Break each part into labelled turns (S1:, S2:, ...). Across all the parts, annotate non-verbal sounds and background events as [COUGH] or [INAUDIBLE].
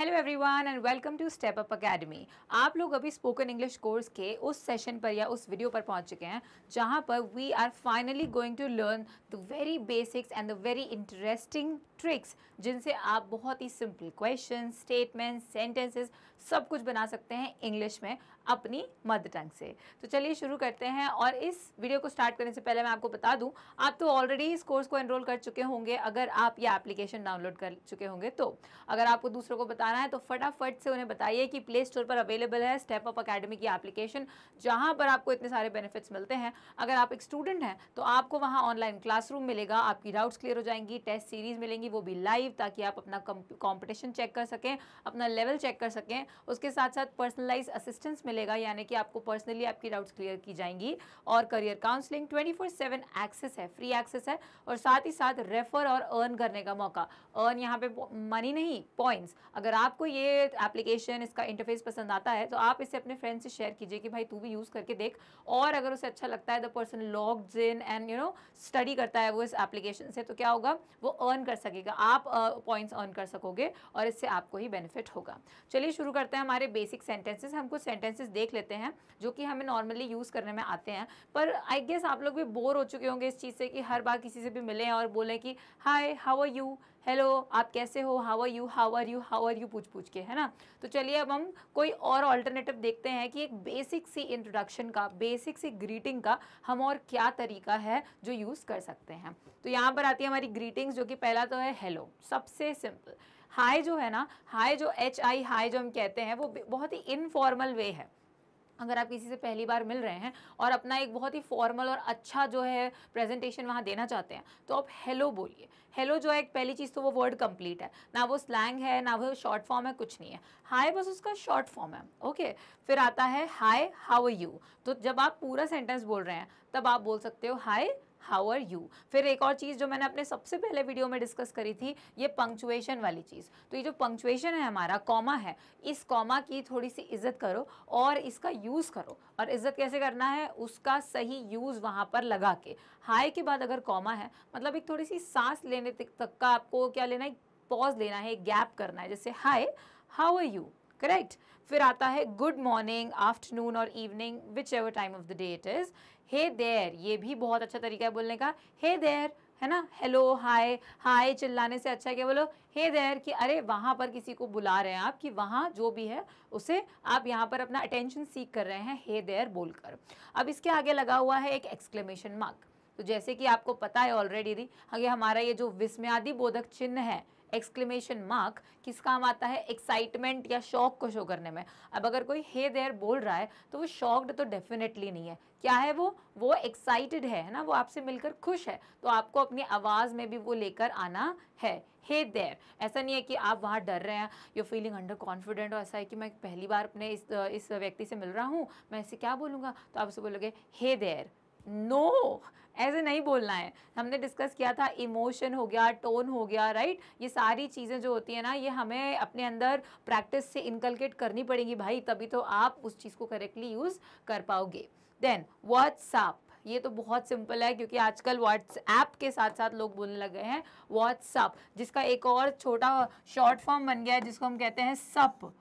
S1: Hello everyone and welcome to step up academy आप लोग अभी स्पोकन इंग्लिश कोर्स के उस सेशन पर या उस वीडियो पर पहुंच चुके हैं जहां पर we are finally going to learn the very basics and the very interesting tricks जिनसे आप बहुत ही सिंपल क्वेश्चन स्टेटमेंट्स सेंटेंसेस सब कुछ बना सकते हैं इंग्लिश में अपनी मदर टंग से तो चलिए शुरू करते हैं और इस वीडियो को स्टार्ट करने से पहले मैं आपको बता दूं आप तो ऑलरेडी इस कोर्स को एनरोल कर चुके होंगे अगर आप ये एप्लीकेशन डाउनलोड कर चुके होंगे तो अगर आपको दूसरों को बताना है तो फटाफट से उन्हें बताइए कि प्ले स्टोर पर अवेलेबल है स्टेप अप अकेडमी की एप्लीकेशन जहाँ पर आपको इतने सारे बेनिफिट्स मिलते हैं अगर आप एक स्टूडेंट हैं तो आपको वहाँ ऑनलाइन क्लासरूम मिलेगा आपकी डाउट्स क्लियर हो जाएंगी टेस्ट सीरीज मिलेंगी वो भी लाइव ताकि आप अपना कॉम्पिटिशन चेक कर सकें अपना लेवल चेक कर सकें उसके साथ साथ पर्सनलाइज असिस्टेंस मिलेगा यानी कि आपको पर्सनली आपकी डाउट्स क्लियर की जाएंगी और career counselling twenty four seven access है फ्री एक्सेस है और साथ ही साथ रेफर और अर्न करने का मौका अर्न यहाँ पे मनी नहीं पॉइंट्स अगर आपको ये एप्लीकेशन इसका इंटरफेस पसंद आता है तो आप इसे अपने फ्रेंड से शेयर कीजिए कि भाई तू भी यूज़ करके देख और अगर उसे अच्छा लगता है the person log in and you know study करता है वो इस एप्लीकेशन से तो क्या होगा वो अर्न कर सकेगा आप पॉइंट्स uh, अर्न कर सकोगे और इससे आपको ही बेनिफिट होगा चलिए शुरू करते हैं हमारे बेसिक सेंटेंसेस हम कुछ सेंटेंसेस देख लेते हैं जो कि हमें नॉर्मली यूज़ करने में आते हैं पर आई गेस आप लोग भी बोर हो चुके होंगे इस चीज़ से कि हर बार किसी से भी मिले और बोलें कि hi how are you hello आप कैसे हो how are you how are you how are you पूछ पूछ के है ना तो चलिए अब हम कोई और ऑल्टरनेटिव देखते हैं कि एक बेसिक सी इंट्रोडक्शन का बेसिक सी ग्रीटिंग का हम और क्या तरीका है जो यूज़ कर सकते हैं तो यहाँ पर आती है हमारी ग्रीटिंग्स जो कि पहला तो है हेलो सबसे सिंपल हाई जो है ना हाई जो एच आई हाई जो हम कहते हैं वो बहुत ही इनफॉर्मल वे है अगर आप किसी से पहली बार मिल रहे हैं और अपना एक बहुत ही फॉर्मल और अच्छा जो है प्रेजेंटेशन वहाँ देना चाहते हैं तो आप हेलो बोलिए हेलो जो है एक पहली चीज़ तो वो वर्ड कंप्लीट है ना वो स्लैंग है ना वो शॉर्ट फॉर्म है कुछ नहीं है हाय बस उसका शॉर्ट फॉर्म है ओके फिर आता है हाय हाउ यू तो जब आप पूरा सेंटेंस बोल रहे हैं तब आप बोल सकते हो हाई हाउ आर यू फिर एक और चीज़ जो मैंने अपने सबसे पहले वीडियो में डिस्कस करी थी ये पंक्चुएशन वाली चीज़ तो ये जो पंक्चुएशन है हमारा कॉमा है इस कॉमा की थोड़ी सी इज्जत करो और इसका यूज़ करो और इज्जत कैसे करना है उसका सही यूज़ वहाँ पर लगा के हाई के बाद अगर कॉमा है मतलब एक थोड़ी सी सांस लेने तक का आपको क्या लेना है पॉज लेना है गैप करना है जैसे hi how are you correct फिर आता है गुड मॉर्निंग आफ्टरनून और evening whichever time of the day it is hey there ये भी बहुत अच्छा तरीका है बोलने का हे देर है ना हेलो हाय हाय चिल्लाने से अच्छा क्या बोलो हे देर कि अरे वहाँ पर किसी को बुला रहे हैं आप कि वहाँ जो भी है उसे आप यहाँ पर अपना अटेंशन सीख कर रहे हैं हे देर बोलकर अब इसके आगे लगा हुआ है एक एक्सक्लेमेशन मार्क तो जैसे कि आपको पता है ऑलरेडी दी आगे हमारा ये जो विस्म्यादि बोधक चिन्ह है एक्सक्लेमेशन मार्क किस काम आता है एक्साइटमेंट या शौक को शो करने में अब अगर कोई हे देर बोल रहा है तो वो शॉक्ड तो डेफिनेटली नहीं है क्या है वो वो एक्साइटेड है ना वो आपसे मिलकर खुश है तो आपको अपनी आवाज़ में भी वो लेकर आना है हे hey देर ऐसा नहीं है कि आप वहाँ डर रहे हैं यू फीलिंग अंडर कॉन्फिडेंट और ऐसा है कि मैं पहली बार अपने इस इस व्यक्ति से मिल रहा हूँ मैं इससे क्या बोलूँगा तो आप उसे बोलोगे हे देर नो no! ऐसे नहीं बोलना है हमने डिस्कस किया था इमोशन हो गया टोन हो गया राइट ये सारी चीज़ें जो होती है ना ये हमें अपने अंदर प्रैक्टिस से इनकलकेट करनी पड़ेगी भाई तभी तो आप उस चीज़ को करेक्टली यूज़ कर पाओगे देन व्हाट्सअप ये तो बहुत सिंपल है क्योंकि आजकल व्हाट्सएप के साथ साथ लोग बोलने लग गए हैं व्हाट्सअप जिसका एक और छोटा शॉर्ट फॉर्म बन गया है जिसको हम कहते हैं सप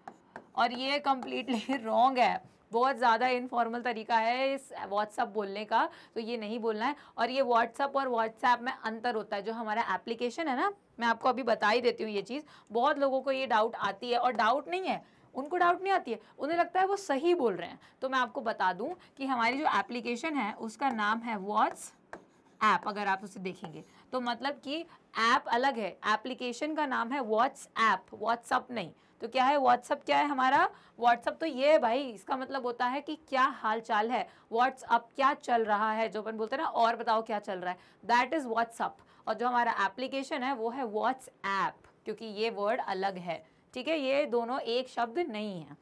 S1: और ये कम्प्लीटली रॉन्ग [LAUGHS] है बहुत ज़्यादा इनफॉर्मल तरीका है इस व्हाट्सअप बोलने का तो ये नहीं बोलना है और ये व्हाट्सअप और व्हाट्सएप में अंतर होता है जो हमारा एप्लीकेशन है ना मैं आपको अभी बता ही देती हूँ ये चीज़ बहुत लोगों को ये डाउट आती है और डाउट नहीं है उनको डाउट नहीं आती है उन्हें लगता है वो सही बोल रहे हैं तो मैं आपको बता दूँ कि हमारी जो एप्लीकेशन है उसका नाम है व्हाट्स ऐप अगर आप उसे देखेंगे तो मतलब कि ऐप अलग है एप्लीकेशन का नाम है व्हाट्सऐप व्हाट्सअप नहीं तो क्या है व्हाट्सअप क्या है हमारा व्हाट्सअप तो ये है भाई इसका मतलब होता है कि क्या हाल चाल है व्हाट्सअप क्या चल रहा है जो अपन बोलते हैं ना और बताओ क्या चल रहा है दैट इज़ व्हाट्सअप और जो हमारा एप्लीकेशन है वो है व्हाट्सऐप क्योंकि ये वर्ड अलग है ठीक है ये दोनों एक शब्द नहीं है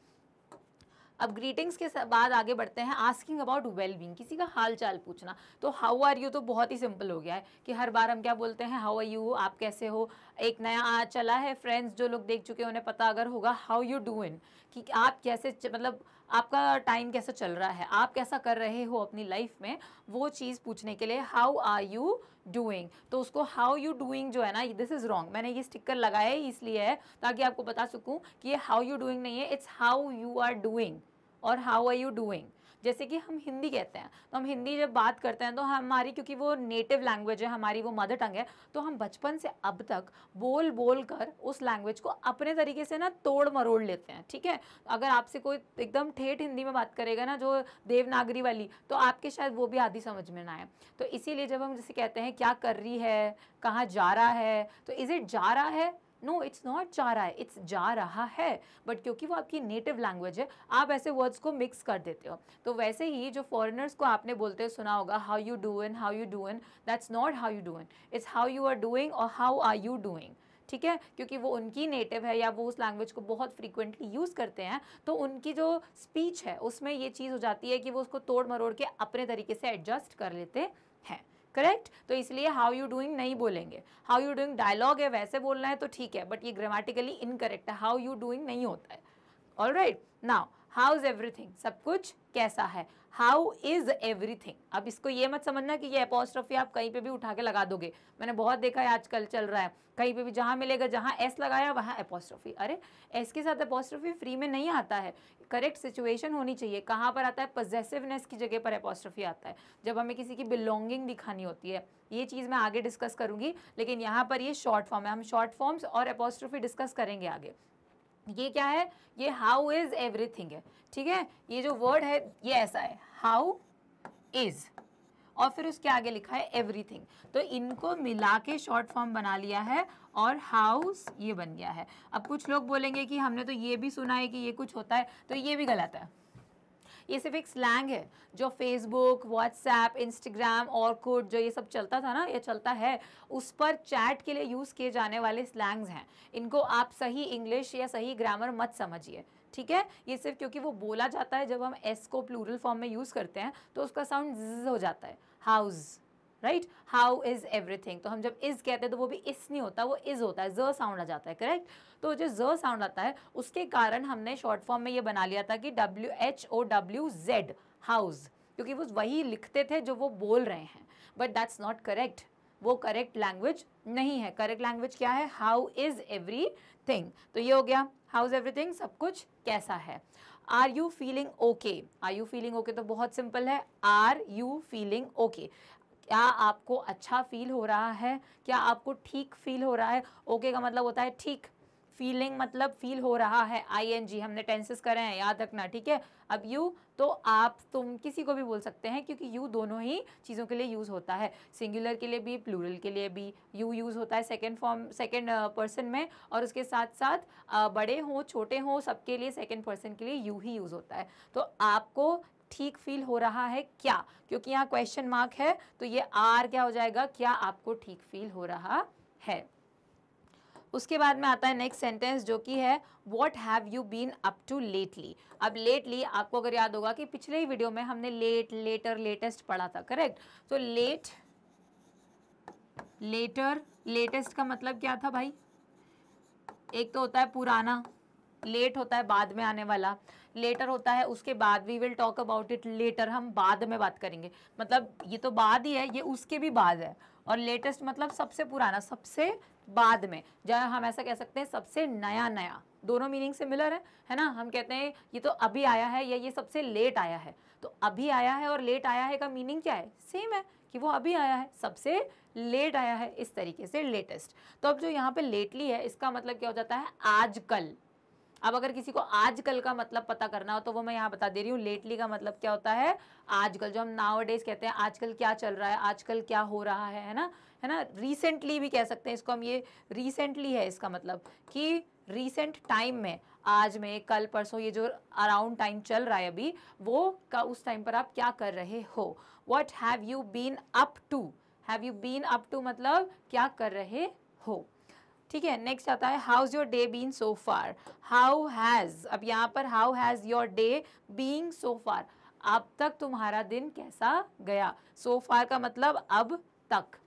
S1: अब ग्रीटिंग्स के बाद आगे बढ़ते हैं आस्किंग अबाउट वेलबींग किसी का हाल चाल पूछना तो हाउ आर यू तो बहुत ही सिंपल हो गया है कि हर बार हम क्या बोलते हैं हाउ आर यू आप कैसे हो एक नया आ चला है फ्रेंड्स जो लोग देख चुके हैं उन्हें पता अगर होगा हाउ यू डू इन कि आप कैसे मतलब आपका टाइम कैसा चल रहा है आप कैसा कर रहे हो अपनी लाइफ में वो चीज़ पूछने के लिए हाउ आर यू डूइंग तो उसको हाउ यू डूइंग जो है ना दिस इज़ रॉन्ग मैंने ये स्टिकर लगाया ही इसलिए है ताकि आपको बता सकूँ कि ये हाउ यू डूइंग नहीं है it's how you are doing और हाउ आर यू डूइंग जैसे कि हम हिंदी कहते हैं तो हम हिंदी जब बात करते हैं तो हमारी क्योंकि वो नेटिव लैंग्वेज है हमारी वो मदर टंग है तो हम बचपन से अब तक बोल बोल कर उस लैंग्वेज को अपने तरीके से ना तोड़ मरोड़ लेते हैं ठीक है अगर आपसे कोई एकदम ठेठ हिंदी में बात करेगा ना जो देवनागरी वाली तो आपके शायद वो भी आधी समझ में ना आए तो इसीलिए जब हम जैसे कहते हैं क्या कर रही है कहाँ जा रहा है तो इज़ इट जा रहा है नो इट्स नॉट जा रहा है इट्स जा रहा है बट क्योंकि वो आपकी नेटिव लैंग्वेज है आप ऐसे वर्ड्स को मिक्स कर देते हो तो वैसे ही जो फॉरेनर्स को आपने बोलते सुना होगा how you doing how you doing that's not how you doing it's how you are doing और हाउ आर यू डूइंग ठीक है क्योंकि वो उनकी नेटिव है या वो उस लैंग्वेज को बहुत फ्रीक्वेंटली यूज़ करते हैं तो उनकी जो स्पीच है उसमें ये चीज़ हो जाती है कि वो उसको तोड़ मरोड़ के अपने तरीके से एडजस्ट कर लेते हैं करेक्ट तो इसलिए हाउ यू डूइंग नहीं बोलेंगे हाउ यू डूइंग डायलॉग है वैसे बोलना है तो ठीक है बट ये ग्रामेटिकली इनकरेक्ट है हाउ यू डूइंग नहीं होता है all right now how is everything सब कुछ कैसा है हाउ इज एवरीथिंग अब इसको ये मत समझना कि ये अपोस्ट्रॉफी आप कहीं पे भी उठा के लगा दोगे मैंने बहुत देखा है आजकल चल रहा है कहीं पे भी जहाँ मिलेगा जहाँ एस लगाया वहाँ अपोस्ट्रॉफी अरे एस के साथ अपोस्ट्रॉफी फ्री में नहीं आता है करेक्ट सिचुएशन होनी चाहिए कहाँ पर आता है पजेसिवनेस की जगह पर अपोस्ट्रॉफी आता है जब हमें किसी की बिलोंगिंग दिखानी होती है ये चीज़ मैं आगे डिस्कस करूँगी लेकिन यहाँ पर ये शॉर्ट फॉर्म है हम शॉर्ट फॉर्म्स और अपोस्ट्रॉफी डिस्कस करेंगे आगे ये क्या है ये हाउ इज एवरीथिंग है ठीक है ये जो वर्ड है ये ऐसा है हाउ इज और फिर उसके आगे लिखा है एवरीथिंग तो इनको मिला के शॉर्ट फॉर्म बना लिया है और हाउस ये बन गया है अब कुछ लोग बोलेंगे कि हमने तो ये भी सुना है कि ये कुछ होता है तो ये भी गलत है ये सिर्फ एक स्लैंग है जो फेसबुक व्हाट्सएप इंस्टाग्राम और कुड जो ये सब चलता था ना ये चलता है उस पर चैट के लिए यूज़ किए जाने वाले स्लैंग्स हैं इनको आप सही इंग्लिश या सही ग्रामर मत समझिए ठीक है ये सिर्फ क्योंकि वो बोला जाता है जब हम एस को प्लूरल फॉर्म में यूज़ करते हैं तो उसका साउंड हो जाता है how's right how is everything तो हम जब इज़ कहते हैं तो वो भी इस नहीं होता वो इज़ होता है ज साउंड आ जाता है करेक्ट तो जो ज साउंड आता है उसके कारण हमने शॉर्ट फॉर्म में ये बना लिया था कि W H O W Z how's क्योंकि वो वही लिखते थे जो वो बोल रहे हैं बट दैट्स नॉट करेक्ट वो करेक्ट लैंग्वेज नहीं है करेक्ट लैंग्वेज क्या है हाउ इज़ एवरी थिंग तो ये हो गया हाउ इज़ एवरी थिंग सब कुछ कैसा है are you feeling okay are you feeling okay तो बहुत सिंपल है आर यू फीलिंग ओके क्या आपको अच्छा फील हो रहा है क्या आपको ठीक फील हो रहा है ओके का मतलब होता है ठीक फीलिंग मतलब फील हो रहा है आई एन जी हमने टेंसेस करे हैं याद रखना ठीक है अब यू तो आप तुम किसी को भी बोल सकते हैं क्योंकि यू दोनों ही चीज़ों के लिए यूज़ होता है सिंगुलर के लिए भी प्लूरल के लिए भी यू यूज़ होता है सेकेंड फॉर्म सेकेंड पर्सन में और उसके साथ साथ uh, बड़े हों छोटे हों सबके लिए सेकेंड पर्सन के लिए यू ही यूज़ होता है तो आपको ठीक फील हो रहा है क्या क्योंकि यहाँ क्वेश्चन मार्क है तो ये आर क्या हो जाएगा क्या आपको ठीक फील हो रहा है उसके बाद में आता है नेक्स्ट सेंटेंस जो कि है what have you been up to lately अब लेटली आपको अगर याद होगा कि पिछले ही वीडियो में हमने लेट लेटर लेटेस्ट पढ़ा था करेक्ट तो लेट लेटर लेटेस्ट का मतलब क्या था भाई एक तो होता है पुराना लेट होता है बाद में आने वाला लेटर होता है उसके बाद we will talk about it later हम बाद में बात करेंगे मतलब ये तो बाद ही है ये उसके भी बाद है और लेटेस्ट मतलब सबसे पुराना सबसे बाद में जहाँ हम ऐसा कह सकते हैं सबसे नया नया दोनों मीनिंग सिमिलर है है ना हम कहते हैं ये तो अभी आया है या ये सबसे लेट आया है तो अभी आया है और लेट आया है का मीनिंग क्या है सेम है कि वो अभी आया है सबसे लेट आया है इस तरीके से लेटेस्ट तो अब जो यहाँ पे लेटली है इसका मतलब क्या हो जाता है आजकल अब अगर किसी को आजकल का मतलब पता करना हो तो वो मैं यहाँ बता दे रही हूँ लेटली का मतलब क्या होता है आजकल जो हम नाव डेज कहते हैं आजकल क्या चल रहा है आजकल क्या हो रहा है है ना है ना रिसेंटली भी कह सकते हैं इसको हम ये रिसेंटली है इसका मतलब कि रिसेंट टाइम में आज में कल परसों ये जो अराउंड टाइम चल रहा है अभी वो का उस टाइम पर आप क्या कर रहे हो what have you been up to have you been up to मतलब क्या कर रहे हो ठीक है नेक्स्ट आता है how is your day been so far how has अब यहाँ पर how has your day been so far अब तक तुम्हारा दिन कैसा गया सो so फार का मतलब अब तक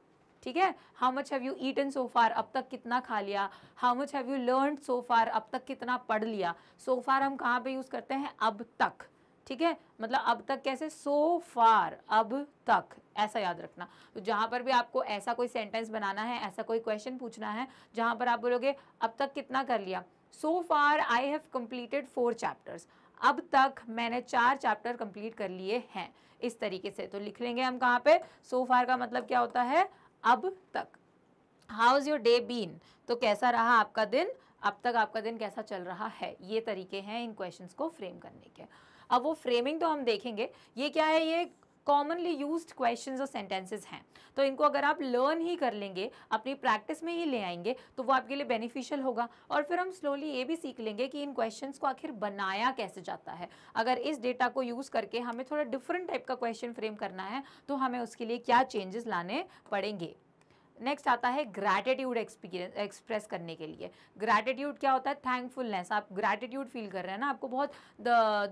S1: ठीक है how much have you eaten so far अब तक कितना खा लिया how much have you learn so far अब तक कितना पढ़ लिया सो so फार हम कहाँ पे यूज़ करते हैं अब तक ठीक है मतलब अब तक कैसे सो फार अब तक ऐसा याद रखना तो जहां पर भी आपको ऐसा कोई सेंटेंस बनाना है ऐसा कोई क्वेश्चन पूछना है जहां पर आप बोलोगे अब तक कितना कर लिया so far I have completed four chapters अब तक मैंने चार चैप्टर कंप्लीट कर लिए हैं इस तरीके से तो लिख लेंगे हम कहाँ पे सो so फार का मतलब क्या होता है अब तक how is your day been तो कैसा रहा आपका दिन अब तक आपका दिन कैसा चल रहा है ये तरीके हैं इन क्वेश्चंस को फ्रेम करने के अब वो फ्रेमिंग तो हम देखेंगे ये क्या है ये कॉमनली यूज क्वेश्चन और सेंटेंसेज हैं तो इनको अगर आप लर्न ही कर लेंगे अपनी प्रैक्टिस में ही ले आएंगे तो वो आपके लिए बेनिफिशियल होगा और फिर हम स्लोली ये भी सीख लेंगे कि इन क्वेश्चन को आखिर बनाया कैसे जाता है अगर इस डेटा को यूज़ करके हमें थोड़ा डिफरेंट टाइप का क्वेश्चन फ्रेम करना है तो हमें उसके लिए क्या चेंजेस लाने पड़ेंगे नेक्स्ट आता है ग्रैटिट्यूड एक्सप्रेस करने के लिए ग्रैटिट्यूड क्या होता है थैंकफुलनेस आप ग्रैटिट्यूड फील कर रहे हैं ना आपको बहुत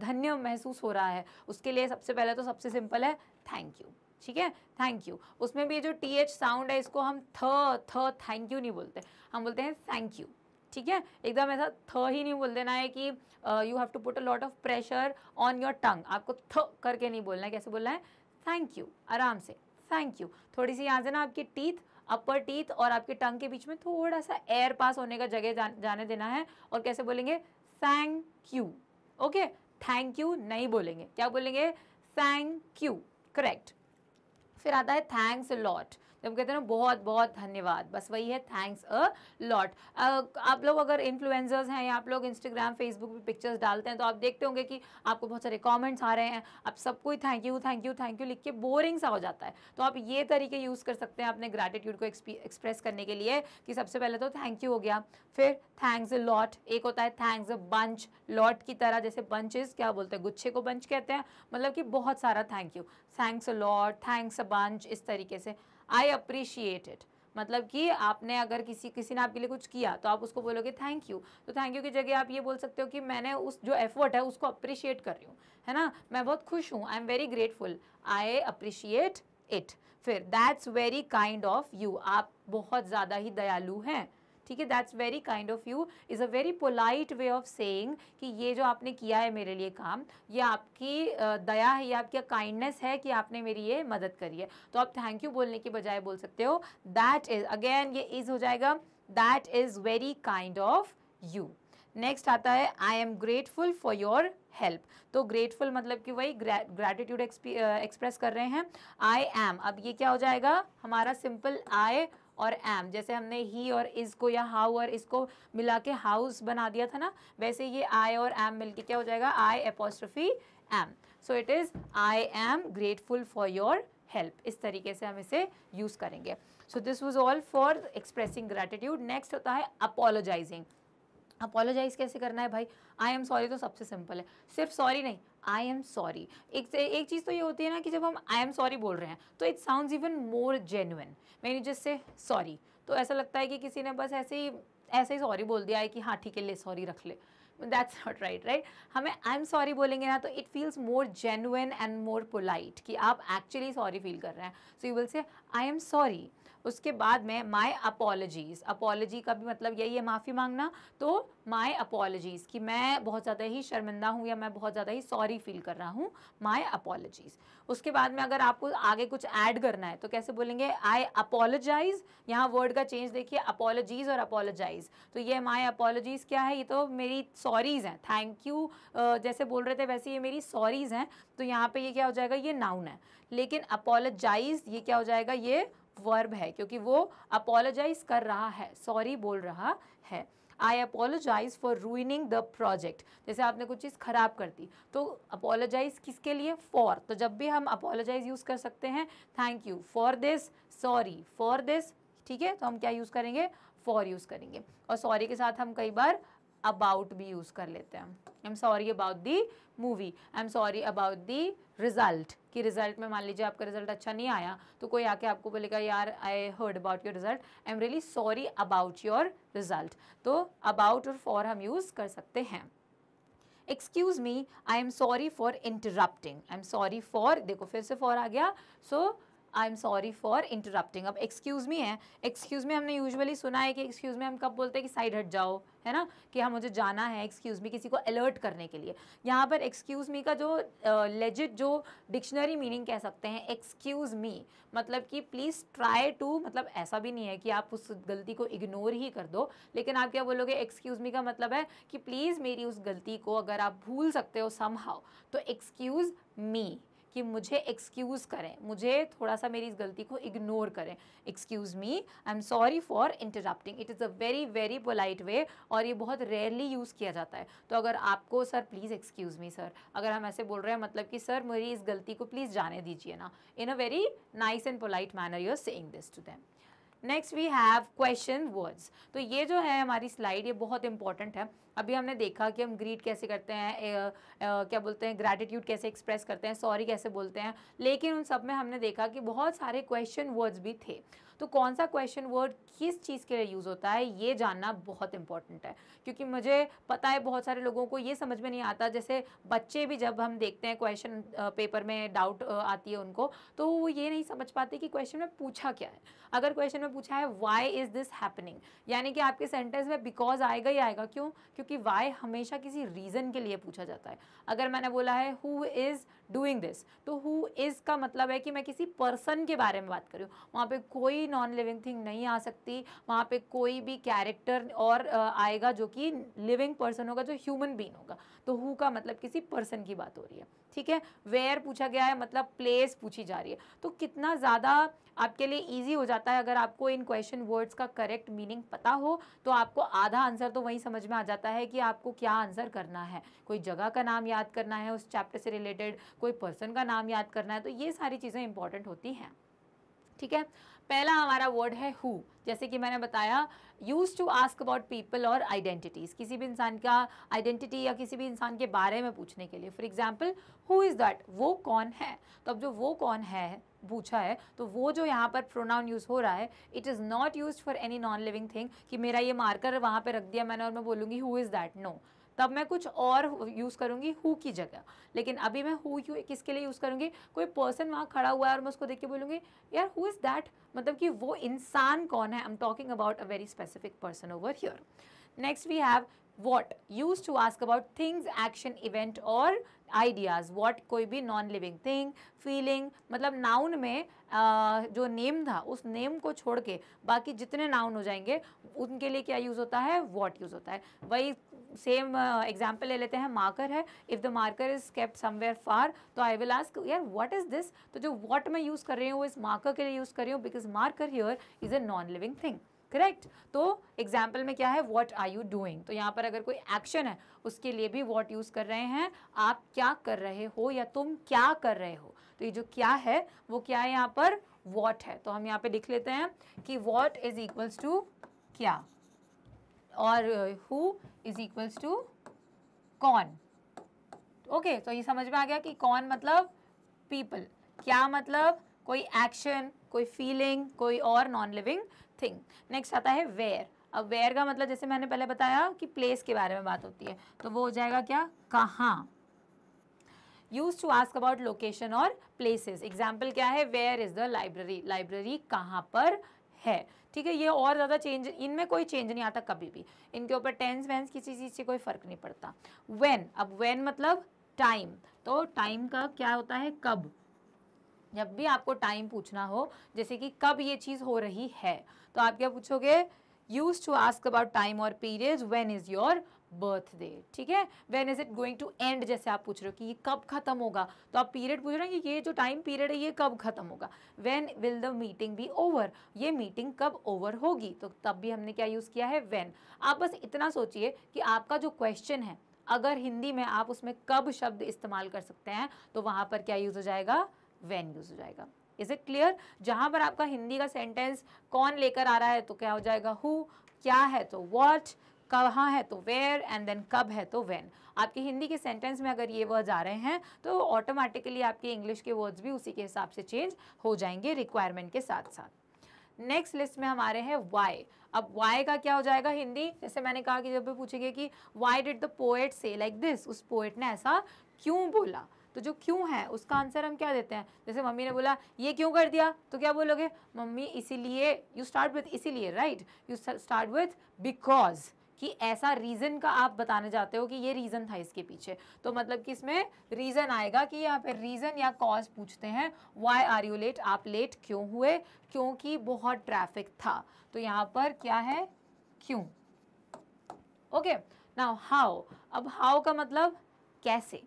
S1: धन्य महसूस हो रहा है उसके लिए सबसे पहले तो सबसे सिंपल है थैंक यू ठीक है थैंक यू उसमें भी जो टी एच साउंड है इसको हम थ थ थैंक यू नहीं बोलते हम बोलते हैं थैंक यू ठीक है एकदम ऐसा थ ही नहीं बोल देना है कि you have to put a lot of pressure on your tongue आपको थ करके नहीं बोलना है कैसे बोलना है थैंक यू आराम से थैंक यू थोड़ी सी यहाँ से ना आपकी टीथ अपर टीथ और आपके टंग के बीच में थोड़ा सा एयर पास होने का जगह जा, जाने देना है और कैसे बोलेंगे thank you okay thank you नहीं बोलेंगे क्या बोलेंगे थैंक यू करेक्ट फिर आता है थैंक्स लॉट तो हम कहते हैं ना बहुत बहुत धन्यवाद बस वही है थैंक्स अ लॉट आप लोग अगर इन्फ्लुएंसर्स हैं या आप लोग इंस्टाग्राम फेसबुक पे पिक्चर्स डालते हैं तो आप देखते होंगे कि आपको बहुत सारे कॉमेंट्स आ रहे हैं आप सबको ही thank you thank you thank you लिख के बोरिंग सा हो जाता है तो आप ये तरीके यूज़ कर सकते हैं अपने ग्रेटिट्यूड को एक्सप्रेस करने के लिए कि सबसे पहले तो थैंक यू हो गया फिर थैंक्स अ लॉट एक होता है थैंक्स अ बंच लॉट की तरह जैसे बंचेस क्या बोलते हैं गुच्छे को बंच कहते हैं मतलब कि बहुत सारा thank you thanks a lot thanks a bunch इस तरीके से आई अप्रिशिएट इट मतलब कि आपने अगर किसी किसी ने आपके लिए कुछ किया तो आप उसको बोलोगे थैंक यू तो थैंक यू की जगह आप ये बोल सकते हो कि मैंने उस जो एफर्ट है उसको अप्रिशिएट कर रही हूँ है ना मैं बहुत खुश हूँ I am very grateful I appreciate it फिर that's very kind of you आप बहुत ज़्यादा ही दयालु हैं ठीक है that's very kind of you is a very polite way of saying कि ये जो आपने किया है मेरे लिए काम ये आपकी दया है या आपकी काइंडनेस है कि आपने मेरी ये मदद करी है तो आप थैंक यू बोलने के बजाय बोल सकते हो दैट इज़ अगेन ये इज़ हो जाएगा that is very kind of you next आता है I am grateful for your help तो ग्रेटफुल मतलब कि वही ग्रेटिट्यूड एक्सप्रेस कर रहे हैं आई एम अब ये क्या हो जाएगा हमारा सिंपल आई और एम जैसे हमने ही और इसको को या हाउ और इसको मिला के हाउस बना दिया था ना वैसे ये आई और एम मिलके क्या हो जाएगा I apostrophe m so it is I am grateful for your help इस तरीके से हम इसे यूज़ करेंगे so this was all for expressing gratitude next होता है अपोलोजाइजिंग अपोलोजाइज कैसे करना है भाई आई एम सॉरी तो सबसे सिंपल है सिर्फ सॉरी नहीं आई एम सॉरी एक एक चीज़ तो ये होती है ना कि जब हम आई एम सॉरी बोल रहे हैं तो it sound even more genuine मैंने जिससे सॉरी तो ऐसा लगता है कि किसी ने बस ऐसे ही ऐसे ही सॉरी बोल दिया है कि हाँ ठीक है ले सॉरी रख ले दैट्स नॉट राइट राइट हमें आई एम सॉरी बोलेंगे ना तो it feels more genuine and more polite कि आप एक्चुअली सॉरी फील कर रहे हैं so you will say I am sorry उसके बाद में माय अपॉलोजीज़ अपॉलजी का भी मतलब यही है माफ़ी मांगना तो माय अपॉलजीज कि मैं बहुत ज़्यादा ही शर्मिंदा हूँ या मैं बहुत ज़्यादा ही सॉरी फील कर रहा हूँ माय अपॉलजीज उसके बाद में अगर आपको आगे कुछ ऐड करना है तो कैसे बोलेंगे आई अपॉलोजाइज यहाँ वर्ड का चेंज देखिए अपॉलोजीज और अपॉलोजाइज तो ये माई अपॉलोजीज क्या है ये तो मेरी सॉरीज हैं थैंक यू जैसे बोल रहे थे वैसे ये मेरी सॉरीज हैं तो यहाँ पे ये क्या हो जाएगा ये नाउन है लेकिन अपॉलोजाइज ये क्या हो जाएगा ये वर्ब है क्योंकि वो अपोलोजाइज कर रहा है सॉरी बोल रहा है I apologise for ruining the project जैसे आपने कुछ चीज़ खराब कर दी तो अपोलोजाइज किसके लिए फॉर तो जब भी हम अपोलोजाइज यूज़ कर सकते हैं thank you for this sorry for this ठीक है तो हम क्या यूज़ करेंगे फॉर यूज़ करेंगे और सॉरी के साथ हम कई बार अबाउट भी यूज़ कर लेते हैं I am sorry about the movie I am sorry about the result कि रिजल्ट में मान लीजिए आपका रिजल्ट अच्छा नहीं आया तो कोई आके आपको बोलेगा यार I heard about your result I am really sorry about your result तो अबाउट और फॉर हम यूज़ कर सकते हैं excuse me I am sorry for interrupting I am sorry for देखो फिर से फॉर आ गया सो so, I am sorry for interrupting अब एक्सक्यूज़ मी है एक्सक्यूज़ मी हमने यूजुअली सुना है कि एक्सक्यूज़ मी हम कब बोलते हैं कि साइड हट जाओ है ना कि हाँ मुझे जाना है एक्सक्यूज़ मी किसी को अलर्ट करने के लिए यहाँ पर एक्सक्यूज़ मी का जो लेजिट uh, जो डिक्शनरी मीनिंग कह सकते हैं एक्सक्यूज़ मी मतलब कि प्लीज़ ट्राई टू मतलब ऐसा भी नहीं है कि आप उस गलती को इग्नोर ही कर दो लेकिन आप क्या बोलोगे एक्सक्यूज़ मी का मतलब है कि प्लीज़ मेरी उस गलती को अगर आप भूल सकते हो सम तो एक्सक्यूज़ मी कि मुझे एक्सक्यूज़ करें मुझे थोड़ा सा मेरी इस गलती को इग्नोर करें excuse me I am sorry for interrupting it is a very very polite way और ये बहुत रेयरली यूज़ किया जाता है तो अगर आपको sir please excuse me sir अगर हम ऐसे बोल रहे हैं मतलब कि सर मेरी इस गलती को प्लीज़ जाने दीजिए ना in a very nice and polite manner you are saying this to them next we have question words तो ये जो है हमारी स्लाइड ये बहुत इंपॉर्टेंट है अभी हमने देखा कि हम ग्रीट कैसे करते हैं ए, ए, क्या बोलते हैं ग्रेटिट्यूड कैसे एक्सप्रेस करते हैं सॉरी कैसे बोलते हैं लेकिन उन सब में हमने देखा कि बहुत सारे क्वेश्चन वर्ड्स भी थे तो कौन सा क्वेश्चन वर्ड किस चीज़ के लिए यूज़ होता है ये जानना बहुत इंपॉर्टेंट है क्योंकि मुझे पता है बहुत सारे लोगों को ये समझ में नहीं आता जैसे बच्चे भी जब हम देखते हैं क्वेश्चन पेपर में डाउट आती है उनको तो वो ये नहीं समझ पाते कि क्वेश्चन में पूछा क्या है अगर क्वेश्चन में पूछा है वाई इज़ दिस हैपनिंग यानी कि आपके सेंटेंस में बिकॉज आएगा ही आएगा क्यों क्योंकि क्योंकि वाई हमेशा किसी रीज़न के लिए पूछा जाता है अगर मैंने बोला है हु इज़ डूइंग दिस तो हु इज़ का मतलब है कि मैं किसी पर्सन के बारे में बात कर रही हूँ वहाँ पे कोई नॉन लिविंग थिंग नहीं आ सकती वहाँ पे कोई भी कैरेक्टर और आएगा जो कि लिविंग पर्सन होगा जो ह्यूमन बींग होगा तो हु का मतलब किसी पर्सन की बात हो रही है ठीक है वेयर पूछा गया है मतलब प्लेस पूछी जा रही है तो कितना ज़्यादा आपके लिए ईजी हो जाता है अगर आपको इन क्वेश्चन वर्ड्स का करेक्ट मीनिंग पता हो तो आपको आधा आंसर तो वहीं समझ में आ जाता है कि आपको क्या आंसर करना है कोई जगह का नाम याद करना है उस चैप्टर से रिलेटेड कोई पर्सन का नाम याद करना है तो ये सारी चीज़ें इंपॉर्टेंट होती हैं ठीक है पहला हमारा वर्ड है हु जैसे कि मैंने बताया use to ask about people और आइडेंटिटीज़ किसी भी इंसान का आइडेंटिटी या किसी भी इंसान के बारे में पूछने के लिए for example who is that वो कौन है तो अब जो वो कौन है पूछा है तो वो जो यहाँ पर प्रोनाउन यूज़ हो रहा है it is not use for any non living thing कि मेरा ये मार्कर वहाँ पर रख दिया मैंने और मैं बोलूँगी हु इज़ दैट नो तब मैं कुछ और यूज़ करूँगी हु की जगह लेकिन अभी मैं हु यू किसके लिए यूज़ करूँगी कोई पर्सन वहाँ खड़ा हुआ है और मैं उसको देख के बोलूँगी यार हु इज़ दैट मतलब कि वो इंसान कौन है I am talking about a very specific person over here next we have what use to ask about things action event और आइडियाज़ वॉट कोई भी नॉन लिविंग थिंग फीलिंग मतलब नाउन में जो नेम था उस नेम को छोड़ के बाकी जितने नाउन हो जाएंगे उनके लिए क्या यूज़ होता है वॉट यूज़ होता है वही सेम एग्जाम्पल uh, ले लेते हैं मार्कर है if the marker is kept somewhere far तो आई विल आस्क यार व्हाट इज़ दिस तो जो व्हाट मैं यूज़ कर रही हूँ वो इस मार्कर के लिए यूज़ कर रही हूँ because marker here is a non living thing correct तो एग्जाम्पल में क्या है वॉट आर यू डूइंग तो यहाँ पर अगर कोई एक्शन है उसके लिए भी वॉट यूज़ कर रहे हैं आप क्या कर रहे हो या तुम क्या कर रहे हो तो ये जो क्या है वो क्या है यहाँ पर वॉट है तो हम यहाँ पे लिख लेते हैं कि वॉट इज इक्वल्स टू क्या और who uh, is equals to कौन ओके तो ये समझ में आ गया कि कौन मतलब पीपल क्या मतलब कोई एक्शन कोई फीलिंग कोई और नॉन लिविंग थिंग नेक्स्ट आता है वेयर अब वेयर का मतलब जैसे मैंने पहले बताया कि प्लेस के बारे में बात होती है तो वो हो जाएगा क्या कहाँ use to ask about location और प्लेसेस एग्जाम्पल क्या है where is the library library कहाँ पर है ठीक है ये और ज़्यादा चेंज इनमें कोई चेंज नहीं आता कभी भी इनके ऊपर टेंस वेंस किसी चीज़ से कोई फ़र्क नहीं पड़ता वेन अब वेन मतलब टाइम तो टाइम का क्या होता है कब जब भी आपको टाइम पूछना हो जैसे कि कब ये चीज़ हो रही है तो आप क्या पूछोगे use to ask about time और period when is your birthday ठीक है when is it going to end जैसे आप पूछ रहे हो कि ये कब खत्म होगा तो आप पीरियड पूछ रहे हैं कि ये जो टाइम पीरियड है ये कब खत्म होगा when will the meeting be over ये मीटिंग कब ओवर होगी तो तब भी हमने क्या यूज़ किया है वेन आप बस इतना सोचिए कि आपका जो क्वेश्चन है अगर हिंदी में आप उसमें कब शब्द इस्तेमाल कर सकते हैं तो वहां पर क्या यूज़ हो जाएगा वैन यूज़ हो जाएगा इज इट क्लियर जहां पर आपका हिंदी का सेंटेंस कौन लेकर आ रहा है तो क्या हो जाएगा हु क्या है तो वॉट कहाँ है तो वेयर एंड देन कब है तो वेन आपके हिंदी के सेंटेंस में अगर ये वर्ड्स आ रहे हैं तो ऑटोमेटिकली आपके इंग्लिश के वर्ड्स भी उसी के हिसाब से चेंज हो जाएंगे रिक्वायरमेंट के साथ साथ नेक्स्ट लिस्ट में हमारे हैं वाई अब वाई का क्या हो जाएगा हिंदी जैसे मैंने कहा कि जब भी पूछेंगे कि why did the poet say like this उस पोएट ने ऐसा क्यों बोला तो जो क्यों है उसका आंसर हम क्या देते हैं जैसे मम्मी ने बोला ये क्यों कर दिया तो क्या बोलोगे मम्मी इसीलिए यू स्टार्ट विथ इसीलिए right you start with because कि ऐसा रीज़न का आप बताने जाते हो कि ये रीज़न था इसके पीछे तो मतलब कि इसमें रीज़न आएगा कि यहाँ पे रीज़न या कॉज पूछते हैं वाई आर यू लेट आप लेट क्यों हुए क्योंकि बहुत ट्रैफिक था तो यहाँ पर क्या है क्यों ओके नाउ हाउ अब हाउ का मतलब कैसे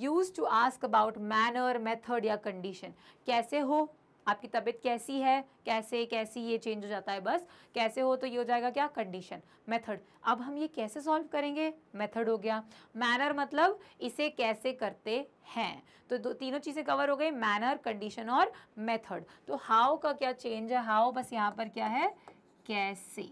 S1: use to ask about manner method या कंडीशन कैसे हो आपकी तबीयत कैसी है कैसे कैसी ये चेंज हो जाता है बस कैसे हो तो ये हो जाएगा क्या कंडीशन मेथड अब हम ये कैसे सॉल्व करेंगे मेथड हो गया मैनर मतलब इसे कैसे करते हैं तो दो तीनों चीज़ें कवर हो गई मैनर कंडीशन और मेथड तो हाउ का क्या चेंज है हाउ बस यहाँ पर क्या है कैसे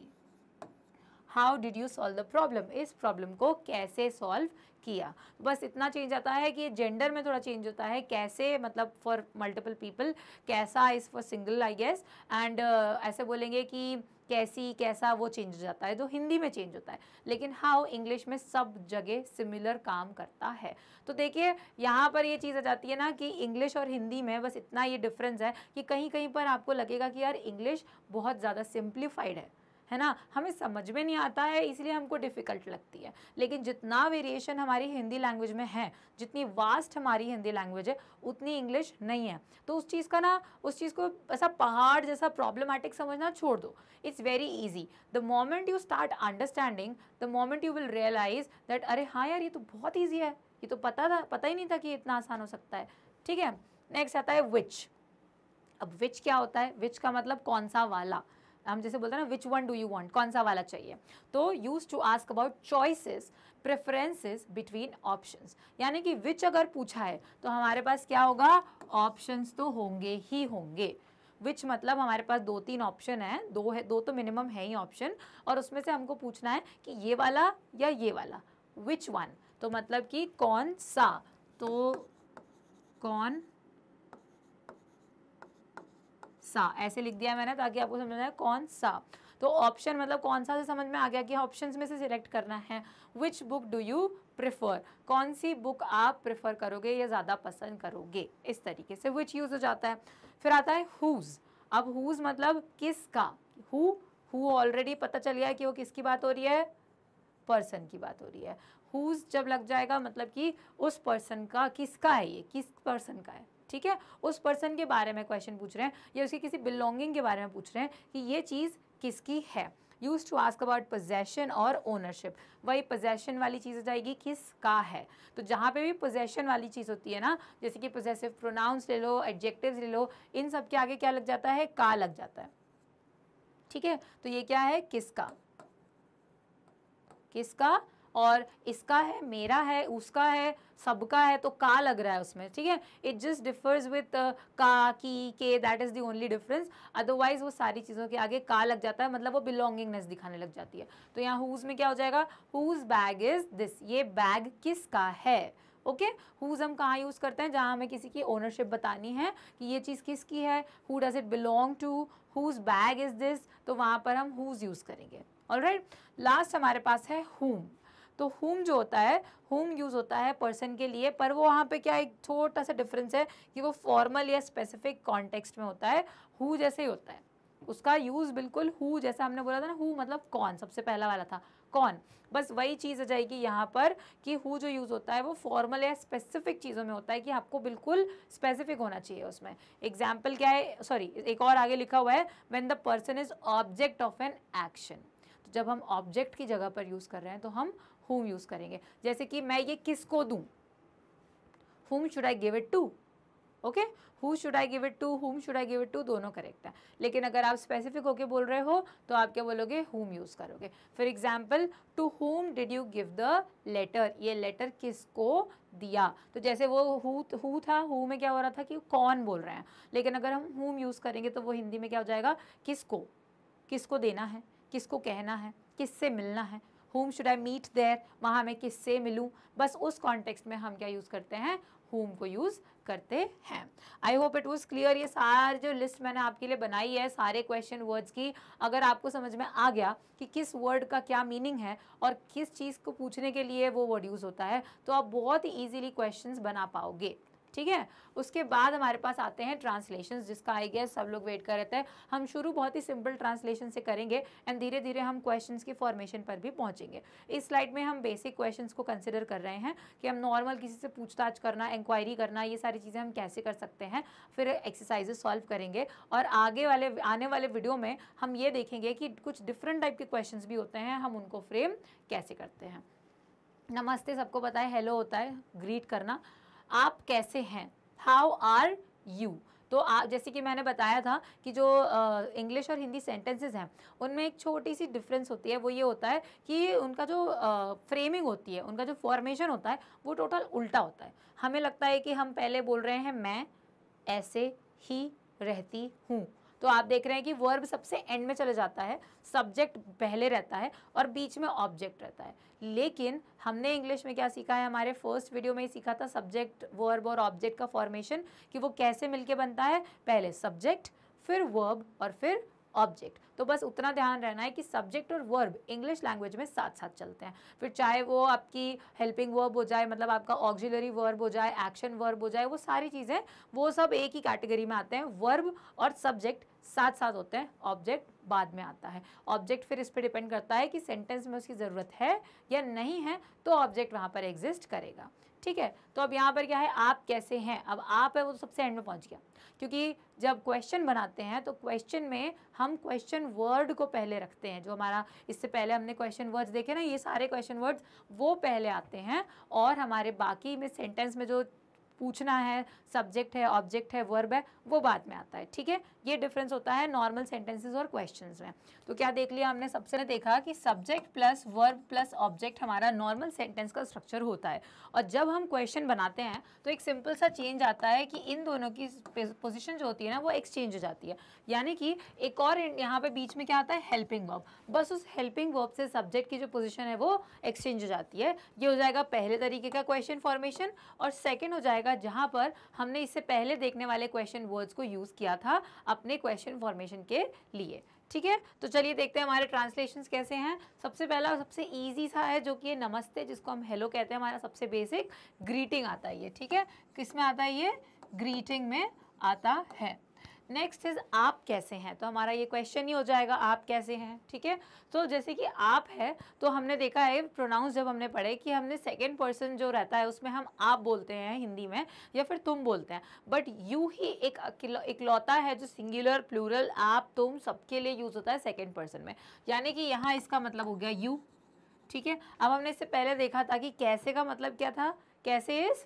S1: how did you solve the problem इस प्रॉब्लम को कैसे सॉल्व किया तो बस इतना चेंज आता है कि जेंडर में थोड़ा चेंज होता है कैसे मतलब फॉर मल्टीपल पीपल कैसा is for single I guess and ऐसे बोलेंगे कि कैसी कैसा वो चेंज हो जाता है तो हिंदी में चेंज होता है लेकिन हाउ इंग्लिश में सब जगह सिमिलर काम करता है तो देखिए यहाँ पर ये चीज़ आ जाती है ना कि इंग्लिश और हिंदी में बस इतना ये डिफरेंस है कि कहीं कहीं पर आपको लगेगा कि यार इंग्लिश बहुत ज़्यादा सिंप्लीफाइड है है ना हमें समझ में नहीं आता है इसलिए हमको डिफ़िकल्ट लगती है लेकिन जितना वेरिएशन हमारी हिंदी लैंग्वेज में है जितनी वास्ट हमारी हिंदी लैंग्वेज है उतनी इंग्लिश नहीं है तो उस चीज़ का ना उस चीज़ को ऐसा पहाड़ जैसा प्रॉब्लमैटिक समझना छोड़ दो it's very easy the moment you start understanding the moment you will realise that अरे हाँ यार ये तो बहुत ईजी है ये तो पता था पता ही नहीं था कि इतना आसान हो सकता है ठीक है नेक्स्ट आता है विच अब विच क्या होता है विच का मतलब कौन सा वाला हम जैसे बोलते हैं ना which one do you want कौन सा वाला चाहिए तो use to ask about choices preferences between option यानी कि विच अगर पूछा है तो हमारे पास क्या होगा ऑप्शन तो होंगे ही होंगे विच मतलब हमारे पास दो तीन ऑप्शन है दो है दो तो मिनिमम है ही ऑप्शन और उसमें से हमको पूछना है कि ये वाला या ये वाला विच वन तो मतलब कि कौन सा तो कौन सा ऐसे लिख दिया मैंने ताकि आपको समझ आए कौन सा तो ऑप्शन मतलब कौन सा से समझ में आ गया कि ऑप्शंस में से सिलेक्ट करना है which book do you prefer कौन सी बुक आप प्रिफर करोगे या ज़्यादा पसंद करोगे इस तरीके से विच यूज़ हो जाता है फिर आता है हुज़ अब हुज़ मतलब किसका हु हु ऑलरेडी पता चल गया कि वो किसकी बात हो रही है पर्सन की बात हो रही है हुज जब लग जाएगा मतलब कि उस पर्सन का किसका है ये किस पर्सन का है ठीक है उस पर्सन के बारे में क्वेश्चन पूछ रहे हैं या उसकी किसी बिलोंगिंग के बारे में पूछ रहे हैं कि ये चीज़ किसकी है use to ask about possession और ओनरशिप वही पोजेशन वाली चीज़ हो जाएगी किसका है तो जहाँ पे भी पोजेशन वाली चीज़ होती है ना जैसे कि पोजेसिव प्रोनाउंस ले लो एडजेक्टिव ले लो इन सब के आगे क्या लग जाता है का लग जाता है ठीक है तो ये क्या है किसका किसका और इसका है मेरा है उसका है सबका है तो का लग रहा है उसमें ठीक है इट जस्ट डिफर्स विथ का की के that is the only difference otherwise वो सारी चीज़ों के आगे का लग जाता है मतलब वो बिलोंगिंगनेस दिखाने लग जाती है तो यहाँ हुज में क्या हो जाएगा हुज बैग इज़ दिस ये बैग किस है ओके हुज हम कहाँ यूज़ करते हैं जहाँ हमें किसी की ओनरशिप बतानी है कि ये चीज़ किसकी है who does it belong to whose bag is this तो वहाँ पर हम हुज यूज़ करेंगे ऑल राइट लास्ट हमारे पास है हुम तो हुम जो होता है हुम यूज़ होता है पर्सन के लिए पर वो वहाँ पे क्या एक छोटा सा डिफरेंस है कि वो फॉर्मल या स्पेसिफिक कॉन्टेक्स्ट में होता है हु जैसे ही होता है उसका यूज़ बिल्कुल हु जैसा हमने बोला था ना हु मतलब कौन सबसे पहला वाला था कौन बस वही चीज़ आ जाएगी यहाँ पर कि हु जो यूज़ होता है वो फॉर्मल या स्पेसिफिक चीज़ों में होता है कि आपको बिल्कुल स्पेसिफिक होना चाहिए उसमें एग्जाम्पल क्या है सॉरी एक और आगे लिखा हुआ है when the person is object of an action तो जब हम ऑब्जेक्ट की जगह पर यूज़ कर रहे हैं तो हम हुम यूज़ करेंगे जैसे कि मैं ये किसको दूँ whom should I give it to okay who should I give it to whom should I give it to दोनों करेक्ट है लेकिन अगर आप स्पेसिफिक होके बोल रहे हो तो आप क्या बोलोगे हुम यूज़ करोगे for example to whom did you give the letter ये लेटर किसको दिया तो जैसे वो हु था हु में क्या हो रहा था कि कौन बोल रहे हैं लेकिन अगर हम हुम यूज़ करेंगे तो वो हिंदी में क्या हो जाएगा किसको किसको देना है किसको कहना है किससे मिलना है whom should I meet there वहाँ मैं किस से मिलूँ बस उस कॉन्टेक्स्ट में हम क्या यूज़ करते हैं होम को यूज़ करते हैं I hope it was clear ये सार जो लिस्ट मैंने आपके लिए बनाई है सारे क्वेश्चन वर्ड्स की अगर आपको समझ में आ गया कि किस वर्ड का क्या मीनिंग है और किस चीज़ को पूछने के लिए वो वर्ड यूज़ होता है तो आप बहुत ही ईजिली क्वेश्चन बना पाओगे ठीक है उसके बाद हमारे पास आते हैं ट्रांसलेशन जिसका आई गेस सब लोग वेट कर रहे थे हम शुरू बहुत ही सिंपल ट्रांसलेशन से करेंगे एंड धीरे धीरे हम क्वेश्चन की फॉर्मेशन पर भी पहुंचेंगे इस स्लाइड में हम बेसिक क्वेश्चन को कंसिडर कर रहे हैं कि हम नॉर्मल किसी से पूछताछ करना इंक्वायरी करना ये सारी चीज़ें हम कैसे कर सकते हैं फिर एक्सरसाइजेस सॉल्व करेंगे और आगे वाले आने वाले वीडियो में हम ये देखेंगे कि कुछ डिफरेंट टाइप के क्वेश्चन भी होते हैं हम उनको फ्रेम कैसे करते हैं नमस्ते सबको पता है हेलो होता है ग्रीट करना आप कैसे हैं हाउ आर यू तो आप जैसे कि मैंने बताया था कि जो इंग्लिश और हिंदी सेंटेंसेस हैं उनमें एक छोटी सी डिफरेंस होती है वो ये होता है कि उनका जो फ्रेमिंग होती है उनका जो फॉर्मेशन होता है वो टोटल उल्टा होता है हमें लगता है कि हम पहले बोल रहे हैं मैं ऐसे ही रहती हूँ तो आप देख रहे हैं कि वर्ब सबसे एंड में चले जाता है सब्जेक्ट पहले रहता है और बीच में ऑब्जेक्ट रहता है लेकिन हमने इंग्लिश में क्या सीखा है हमारे फर्स्ट वीडियो में ही सीखा था सब्जेक्ट वर्ब और ऑब्जेक्ट का फॉर्मेशन कि वो कैसे मिलके बनता है पहले सब्जेक्ट फिर वर्ब और फिर ऑब्जेक्ट तो बस उतना ध्यान रहना है कि सब्जेक्ट और वर्ब इंग्लिश लैंग्वेज में साथ साथ चलते हैं फिर चाहे वो आपकी हेल्पिंग वर्ब हो जाए मतलब आपका ऑक्जिलरी वर्ब हो जाए एक्शन वर्ब हो जाए वो सारी चीज़ें वो सब एक ही कैटेगरी में आते हैं वर्ब और सब्जेक्ट साथ साथ होते हैं ऑब्जेक्ट बाद में आता है ऑब्जेक्ट फिर इस पर डिपेंड करता है कि सेंटेंस में उसकी ज़रूरत है या नहीं है तो ऑब्जेक्ट वहाँ पर एग्जिस्ट करेगा ठीक है तो अब यहाँ पर क्या है आप कैसे हैं अब आप है वो तो सबसे एंड में पहुँच गया क्योंकि जब क्वेश्चन बनाते हैं तो क्वेश्चन में हम क्वेश्चन वर्ड को पहले रखते हैं जो हमारा इससे पहले हमने क्वेश्चन वर्ड्स देखे ना ये सारे क्वेश्चन वर्ड्स वो पहले आते हैं और हमारे बाकी में सेंटेंस में जो पूछना है सब्जेक्ट है ऑब्जेक्ट है वर्ब है वो बाद में आता है ठीक है ये डिफरेंस होता है नॉर्मल सेंटेंसेस और क्वेश्चन में तो क्या देख लिया हमने सबसे देखा कि subject plus verb plus object हमारा नॉर्मल सेंटेंस का स्ट्रक्चर होता है और जब हम क्वेश्चन बनाते हैं तो एक सिंपल सा चेंज आता है कि इन दोनों की पोजिशन जो होती है ना वो एक्सचेंज हो जाती है यानी कि एक और यहाँ पे बीच में क्या आता है हेल्पिंग वर्ब बस उस हेल्पिंग वर्ब से सब्जेक्ट की जो पोजिशन है वो एक्सचेंज हो जाती है ये हो जाएगा पहले तरीके का क्वेश्चन फॉर्मेशन और सेकेंड हो जाएगा जहाँ पर हमने इससे पहले देखने वाले क्वेश्चन वर्ड्स को यूज़ किया था अपने क्वेश्चन फॉर्मेशन के लिए ठीक है तो चलिए देखते हैं हमारे ट्रांसलेशंस कैसे हैं सबसे पहला सबसे इजी सा है जो कि ये नमस्ते जिसको हम हेलो कहते हैं हमारा सबसे बेसिक ग्रीटिंग आता है ये ठीक है किस में आता है ये ग्रीटिंग में आता है नेक्स्ट इज आप कैसे हैं तो हमारा ये क्वेश्चन ही हो जाएगा आप कैसे हैं ठीक है तो जैसे कि आप है तो हमने देखा है प्रोनाउंस जब हमने पढ़े कि हमने सेकेंड पर्सन जो रहता है उसमें हम आप बोलते हैं हिंदी में या फिर तुम बोलते हैं बट यू ही एक इकलौता है जो सिंगुलर प्लूरल आप तुम सबके लिए यूज़ होता है सेकेंड पर्सन में यानी कि यहाँ इसका मतलब हो गया यू ठीक है अब हमने इससे पहले देखा था कि कैसे का मतलब क्या था कैसे इज़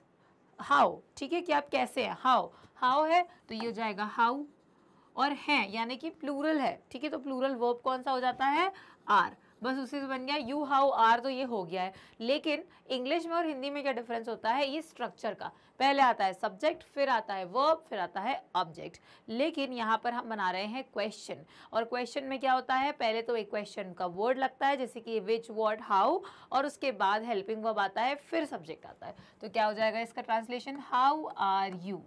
S1: हाउ ठीक है कि आप कैसे हैं हाउ हाउ है तो ये हो जाएगा हाउ और हैं यानी कि प्लूरल है ठीक है तो प्लूरल वर्ब कौन सा हो जाता है आर बस उसी से बन गया यू हाउ आर तो ये हो गया है लेकिन इंग्लिश में और हिंदी में क्या डिफरेंस होता है ये स्ट्रक्चर का पहले आता है सब्जेक्ट फिर आता है वर्ब फिर आता है ऑब्जेक्ट लेकिन यहाँ पर हम बना रहे हैं क्वेश्चन और क्वेश्चन में क्या होता है पहले तो एक क्वेश्चन का वर्ड लगता है जैसे कि विच वर्ड हाउ और उसके बाद हेल्पिंग वर्ब आता है फिर सब्जेक्ट आता है तो क्या हो जाएगा इसका ट्रांसलेशन हाउ आर यू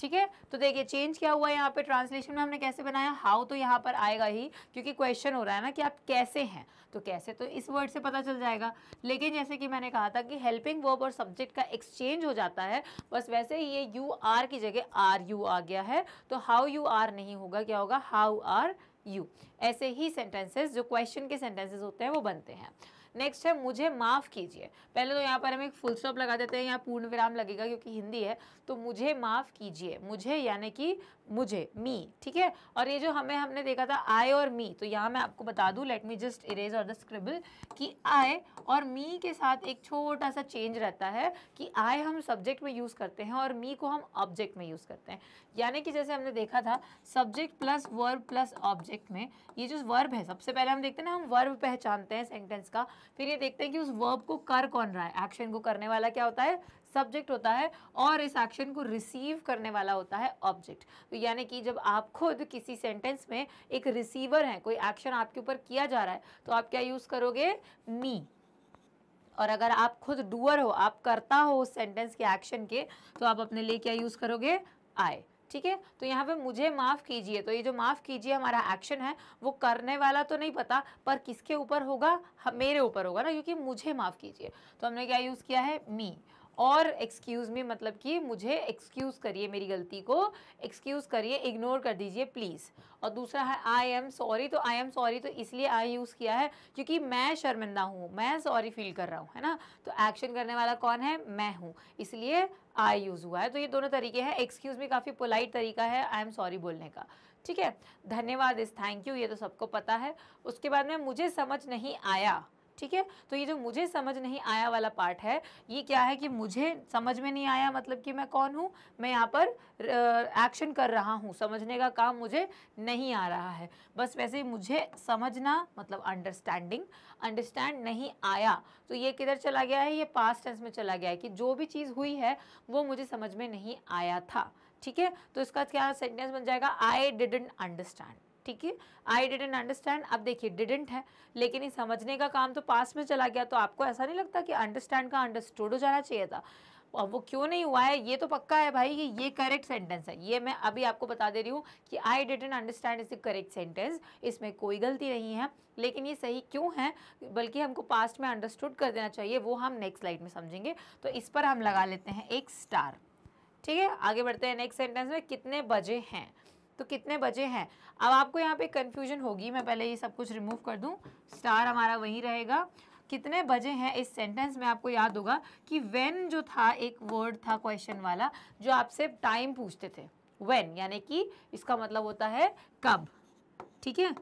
S1: ठीक है तो देखिए चेंज क्या हुआ यहाँ पे ट्रांसलेशन में हमने कैसे बनाया हाउ तो यहाँ पर आएगा ही क्योंकि क्वेश्चन हो रहा है ना कि आप कैसे हैं तो कैसे तो इस वर्ड से पता चल जाएगा लेकिन जैसे कि मैंने कहा था कि हेल्पिंग वर्ब और सब्जेक्ट का एक्सचेंज हो जाता है बस वैसे ही ये यू आर की जगह आर यू आ गया है तो हाउ यू आर नहीं होगा क्या होगा हाउ आर यू ऐसे ही सेंटेंसेज जो क्वेश्चन के सेंटेंसेज होते हैं वो बनते हैं नेक्स्ट है मुझे माफ़ कीजिए पहले तो यहाँ पर हम एक फुल स्टॉप लगा देते हैं यहाँ पूर्ण विराम लगेगा क्योंकि हिंदी है तो मुझे माफ़ कीजिए मुझे यानी कि मुझे मी ठीक है और ये जो हमें हमने देखा था आई और मी तो यहाँ मैं आपको बता दूँ लेट मी जस्ट इरेज और द स्क्रिबल कि आई और मी के साथ एक छोटा सा चेंज रहता है कि आई हम सब्जेक्ट में यूज़ करते हैं और मी को हम ऑब्जेक्ट में यूज़ करते हैं यानी कि जैसे हमने देखा था subject plus verb plus object में ये जो वर्ब है सबसे पहले हम देखते हैं ना हम वर्ब पहचानते हैं सेंटेंस का फिर ये देखते हैं कि उस वर्ब को कर कौन रहा है एक्शन को करने वाला क्या होता है सब्जेक्ट होता है और इस एक्शन को रिसीव करने वाला होता है ऑब्जेक्ट तो यानी कि जब आप खुद किसी सेंटेंस में एक रिसीवर हैं कोई एक्शन आपके ऊपर किया जा रहा है तो आप क्या यूज़ करोगे मी और अगर आप खुद डूअर हो आप करता हो उस सेंटेंस के एक्शन के तो आप अपने लिए क्या यूज़ करोगे आए ठीक है तो यहाँ पे मुझे माफ़ कीजिए तो ये जो माफ़ कीजिए हमारा एक्शन है वो करने वाला तो नहीं पता पर किसके ऊपर होगा मेरे ऊपर होगा ना क्योंकि मुझे माफ़ कीजिए तो हमने क्या यूज़ किया है मी और एक्सक्यूज़ में मतलब कि मुझे एक्सक्यूज़ करिए मेरी गलती को एक्सक्यूज़ करिए इग्नोर कर दीजिए प्लीज़ और दूसरा है आई एम सॉरी तो आई एम सॉरी तो इसलिए आई यूज़ किया है क्योंकि मैं शर्मिंदा हूँ मैं सॉरी फील कर रहा हूँ है ना तो एक्शन करने वाला कौन है मैं हूँ इसलिए आई यूज़ हुआ है तो ये दोनों तरीके हैं एक्सक्यूज़ में काफ़ी पोलाइट तरीका है आई एम सॉरी बोलने का ठीक है धन्यवाद इस थैंक यू ये तो सबको पता है उसके बाद में मुझे समझ नहीं आया ठीक है तो ये जो मुझे समझ नहीं आया वाला पार्ट है ये क्या है कि मुझे समझ में नहीं आया मतलब कि मैं कौन हूँ मैं यहाँ पर एक्शन कर रहा हूँ समझने का काम मुझे नहीं आ रहा है बस वैसे ही मुझे समझना मतलब अंडरस्टैंडिंग अंडरस्टैंड नहीं आया तो ये किधर चला गया है ये पास्ट टेंस में चला गया है कि जो भी चीज़ हुई है वो मुझे समझ में नहीं आया था ठीक है तो इसका क्या सेंटेंस बन जाएगा आई डिडेंट अंडरस्टैंड ठीक है आई डिडेंट अंडरस्टैंड अब देखिए डिडेंट है लेकिन ये समझने का काम तो पास में चला गया तो आपको ऐसा नहीं लगता कि अंडरस्टैंड का अंडरस्टूड हो जाना चाहिए था अब वो क्यों नहीं हुआ है ये तो पक्का है भाई कि ये करेक्ट सेंटेंस है ये मैं अभी आपको बता दे रही हूँ कि I didn't understand is the correct sentence इसमें कोई गलती नहीं है लेकिन ये सही क्यों है बल्कि हमको पास्ट में अंडरस्टूड कर देना चाहिए वो हम नेक्स्ट स्लाइड में समझेंगे तो इस पर हम लगा लेते हैं एक स्टार ठीक है आगे बढ़ते हैं नेक्स्ट सेंटेंस में कितने बजे हैं तो कितने बजे हैं अब आपको यहाँ पे कन्फ्यूजन होगी मैं पहले ये सब कुछ रिमूव कर दूँ स्टार हमारा वहीं रहेगा कितने बजे हैं इस सेंटेंस में आपको याद होगा कि वेन जो था एक वर्ड था क्वेश्चन वाला जो आपसे टाइम पूछते थे वेन यानी कि इसका मतलब होता है कब ठीक है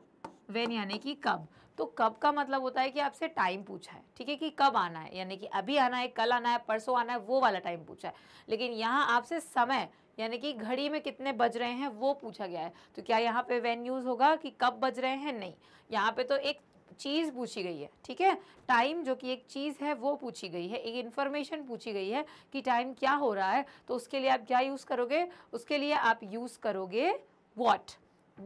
S1: वेन यानी कि कब तो कब का मतलब होता है कि आपसे टाइम पूछा है ठीक है कि कब आना है यानी कि अभी आना है कल आना है परसों आना है वो वाला टाइम पूछा है लेकिन यहाँ आपसे समय यानी कि घड़ी में कितने बज रहे हैं वो पूछा गया है तो क्या यहाँ पे वेन यूज़ होगा कि कब बज रहे हैं नहीं यहाँ पे तो एक चीज़ पूछी गई है ठीक है टाइम जो कि एक चीज़ है वो पूछी गई है एक इन्फॉर्मेशन पूछी गई है कि टाइम क्या हो रहा है तो उसके लिए आप क्या यूज़ करोगे उसके लिए आप यूज़ करोगे what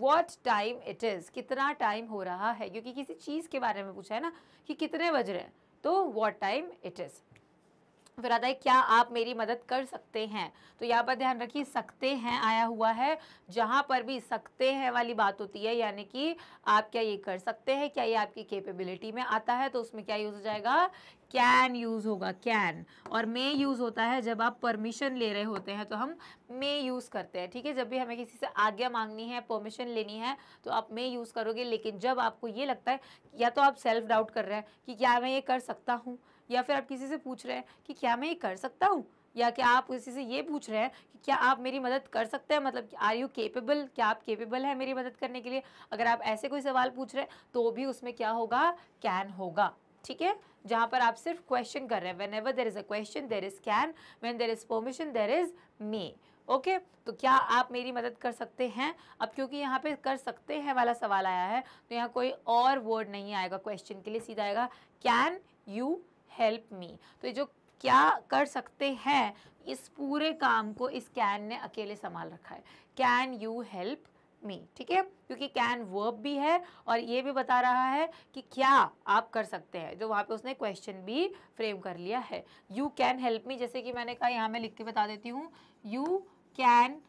S1: what time it is कितना टाइम हो रहा है क्योंकि किसी चीज़ के बारे में पूछा है ना कि कितने बज रहे हैं तो वॉट टाइम इट इज़ फिर आता है क्या आप मेरी मदद कर सकते हैं तो यहाँ पर ध्यान रखिए सकते हैं आया हुआ है जहाँ पर भी सकते हैं वाली बात होती है यानी कि आप क्या ये कर सकते हैं क्या ये आपकी कैपेबिलिटी में आता है तो उसमें क्या यूज़ हो जाएगा कैन यूज़ होगा कैन और मे यूज़ होता है जब आप परमिशन ले रहे होते हैं तो हम मे यूज़ करते हैं ठीक है जब भी हमें किसी से आज्ञा मांगनी है परमिशन लेनी है तो आप मे यूज़ करोगे लेकिन जब आपको ये लगता है या तो आप सेल्फ डाउट कर रहे हैं कि क्या मैं ये कर सकता हूँ या फिर आप किसी से पूछ रहे हैं कि क्या मैं ये कर सकता हूँ या क्या आप किसी से ये पूछ रहे हैं कि क्या आप मेरी मदद कर सकते हैं मतलब आर यू केपेबल क्या आप केपेबल हैं मेरी मदद करने के लिए अगर आप ऐसे कोई सवाल पूछ रहे हैं तो भी उसमें क्या होगा कैन होगा ठीक है जहाँ पर आप सिर्फ क्वेश्चन कर रहे हैं whenever there is a question there is can when there is permission there is may okay तो क्या आप मेरी मदद कर सकते हैं अब क्योंकि यहाँ पे कर सकते हैं वाला सवाल आया है तो यहाँ कोई और वर्ड नहीं आएगा क्वेश्चन के लिए सीधा आएगा कैन यू हेल्प मी तो ये जो क्या कर सकते हैं इस पूरे काम को इस कैन ने अकेले संभाल रखा है कैन यू हेल्प मी ठीक है क्योंकि कैन वर्ब भी है और ये भी बता रहा है कि क्या आप कर सकते हैं जो वहाँ पे उसने क्वेश्चन भी फ्रेम कर लिया है यू कैन हेल्प मी जैसे कि मैंने कहा यहाँ मैं लिख के बता देती हूँ यू कैन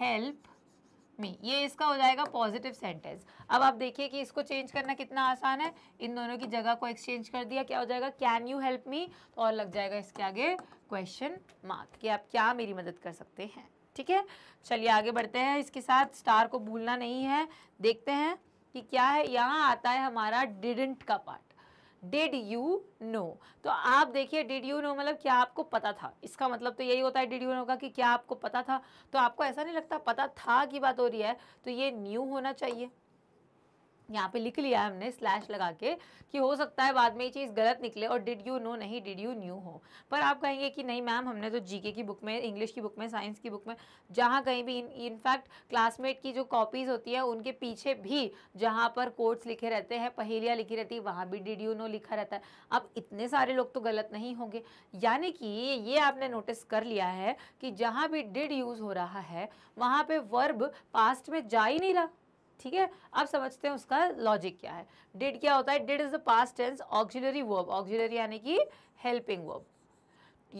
S1: हेल्प मी ये इसका हो जाएगा पॉजिटिव सेंटेंस अब आप देखिए कि इसको चेंज करना कितना आसान है इन दोनों की जगह को एक्सचेंज कर दिया क्या हो जाएगा कैन यू हेल्प मी तो और लग जाएगा इसके आगे क्वेश्चन मार्क कि आप क्या मेरी मदद कर सकते हैं ठीक है चलिए आगे बढ़ते हैं इसके साथ स्टार को भूलना नहीं है देखते हैं कि क्या है यहाँ आता है हमारा डिडेंट का पार्ट डिड यू नो तो आप देखिए डिड यू नो मतलब क्या आपको पता था इसका मतलब तो यही होता है डिड यू नो का कि क्या आपको पता था तो आपको ऐसा नहीं लगता पता था की बात हो रही है तो ये न्यू होना चाहिए यहाँ पे लिख लिया है हमने स्लैश लगा के कि हो सकता है बाद में ये चीज़ गलत निकले और डिड यू नो नहीं डिड यू न्यू हो पर आप कहेंगे कि नहीं मैम हमने तो जीके की बुक में इंग्लिश की बुक में साइंस की बुक में जहाँ कहीं भी इनफैक्ट क्लासमेट की जो कॉपीज़ होती है उनके पीछे भी जहाँ पर कोर्ट्स लिखे रहते हैं पहेलियाँ लिखी रहती है वहाँ भी डिड यू नो लिखा रहता है अब इतने सारे लोग तो गलत नहीं होंगे यानी कि ये आपने नोटिस कर लिया है कि जहाँ भी डिड यूज़ हो रहा है वहाँ पर वर्ब पास्ट में जा ही नहीं रहा ठीक है अब समझते हैं उसका लॉजिक क्या है डिड क्या होता है did is the past tense auxiliary verb auxiliary यानी कि helping verb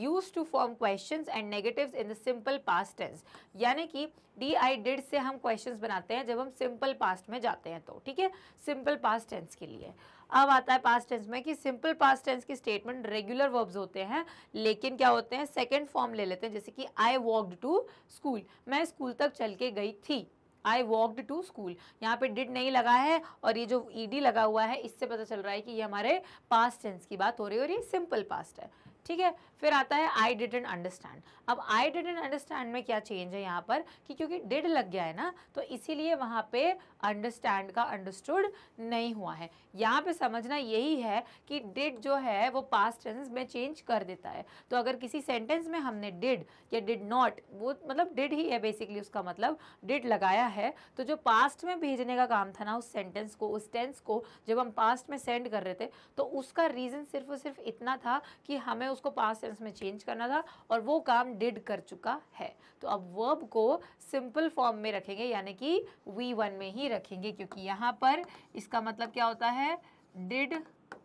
S1: use to form question and negative in the simple past tense यानी कि डी आई डिड से हम क्वेश्चन बनाते हैं जब हम सिंपल पास्ट में जाते हैं तो ठीक है सिंपल पास्ट टेंस के लिए अब आता है पास्ट टेंस में कि सिंपल पास्ट टेंस की स्टेटमेंट रेगुलर वर्ब्स होते हैं लेकिन क्या होते हैं सेकेंड फॉर्म ले लेते हैं जैसे कि आई वॉकड टू स्कूल मैं स्कूल तक चल के गई थी आई वॉकड टू स्कूल यहाँ पे डिड नहीं लगा है और ये जो ई लगा हुआ है इससे पता चल रहा है कि ये हमारे पास्ट टेंस की बात हो रही है और ये सिंपल पास्ट है ठीक है फिर आता है आई डिडेंट अंडरस्टैंड अब आई डिडेंट अंडरस्टैंड में क्या चेंज है यहाँ पर कि क्योंकि डिड लग गया है ना तो इसीलिए वहाँ पे अंडरस्टैंड का अंडरस्टूड नहीं हुआ है यहाँ पे समझना यही है कि डिड जो है वो पास्ट टेंस में चेंज कर देता है तो अगर किसी सेंटेंस में हमने डिड या डिड नॉट वो मतलब डिड ही है बेसिकली उसका मतलब डिड लगाया है तो जो पास्ट में भेजने का काम था ना उस सेंटेंस को उस टेंस को जब हम पास्ट में सेंड कर रहे थे तो उसका रीज़न सिर्फ और सिर्फ इतना था कि हमें उसको पास्ट सेंस में चेंज करना था और वो काम डिड कर चुका है तो अब वर्ब को सिंपल फॉर्म में रखेंगे यानी कि वी वन में ही रखेंगे क्योंकि यहाँ पर इसका मतलब क्या होता है डिड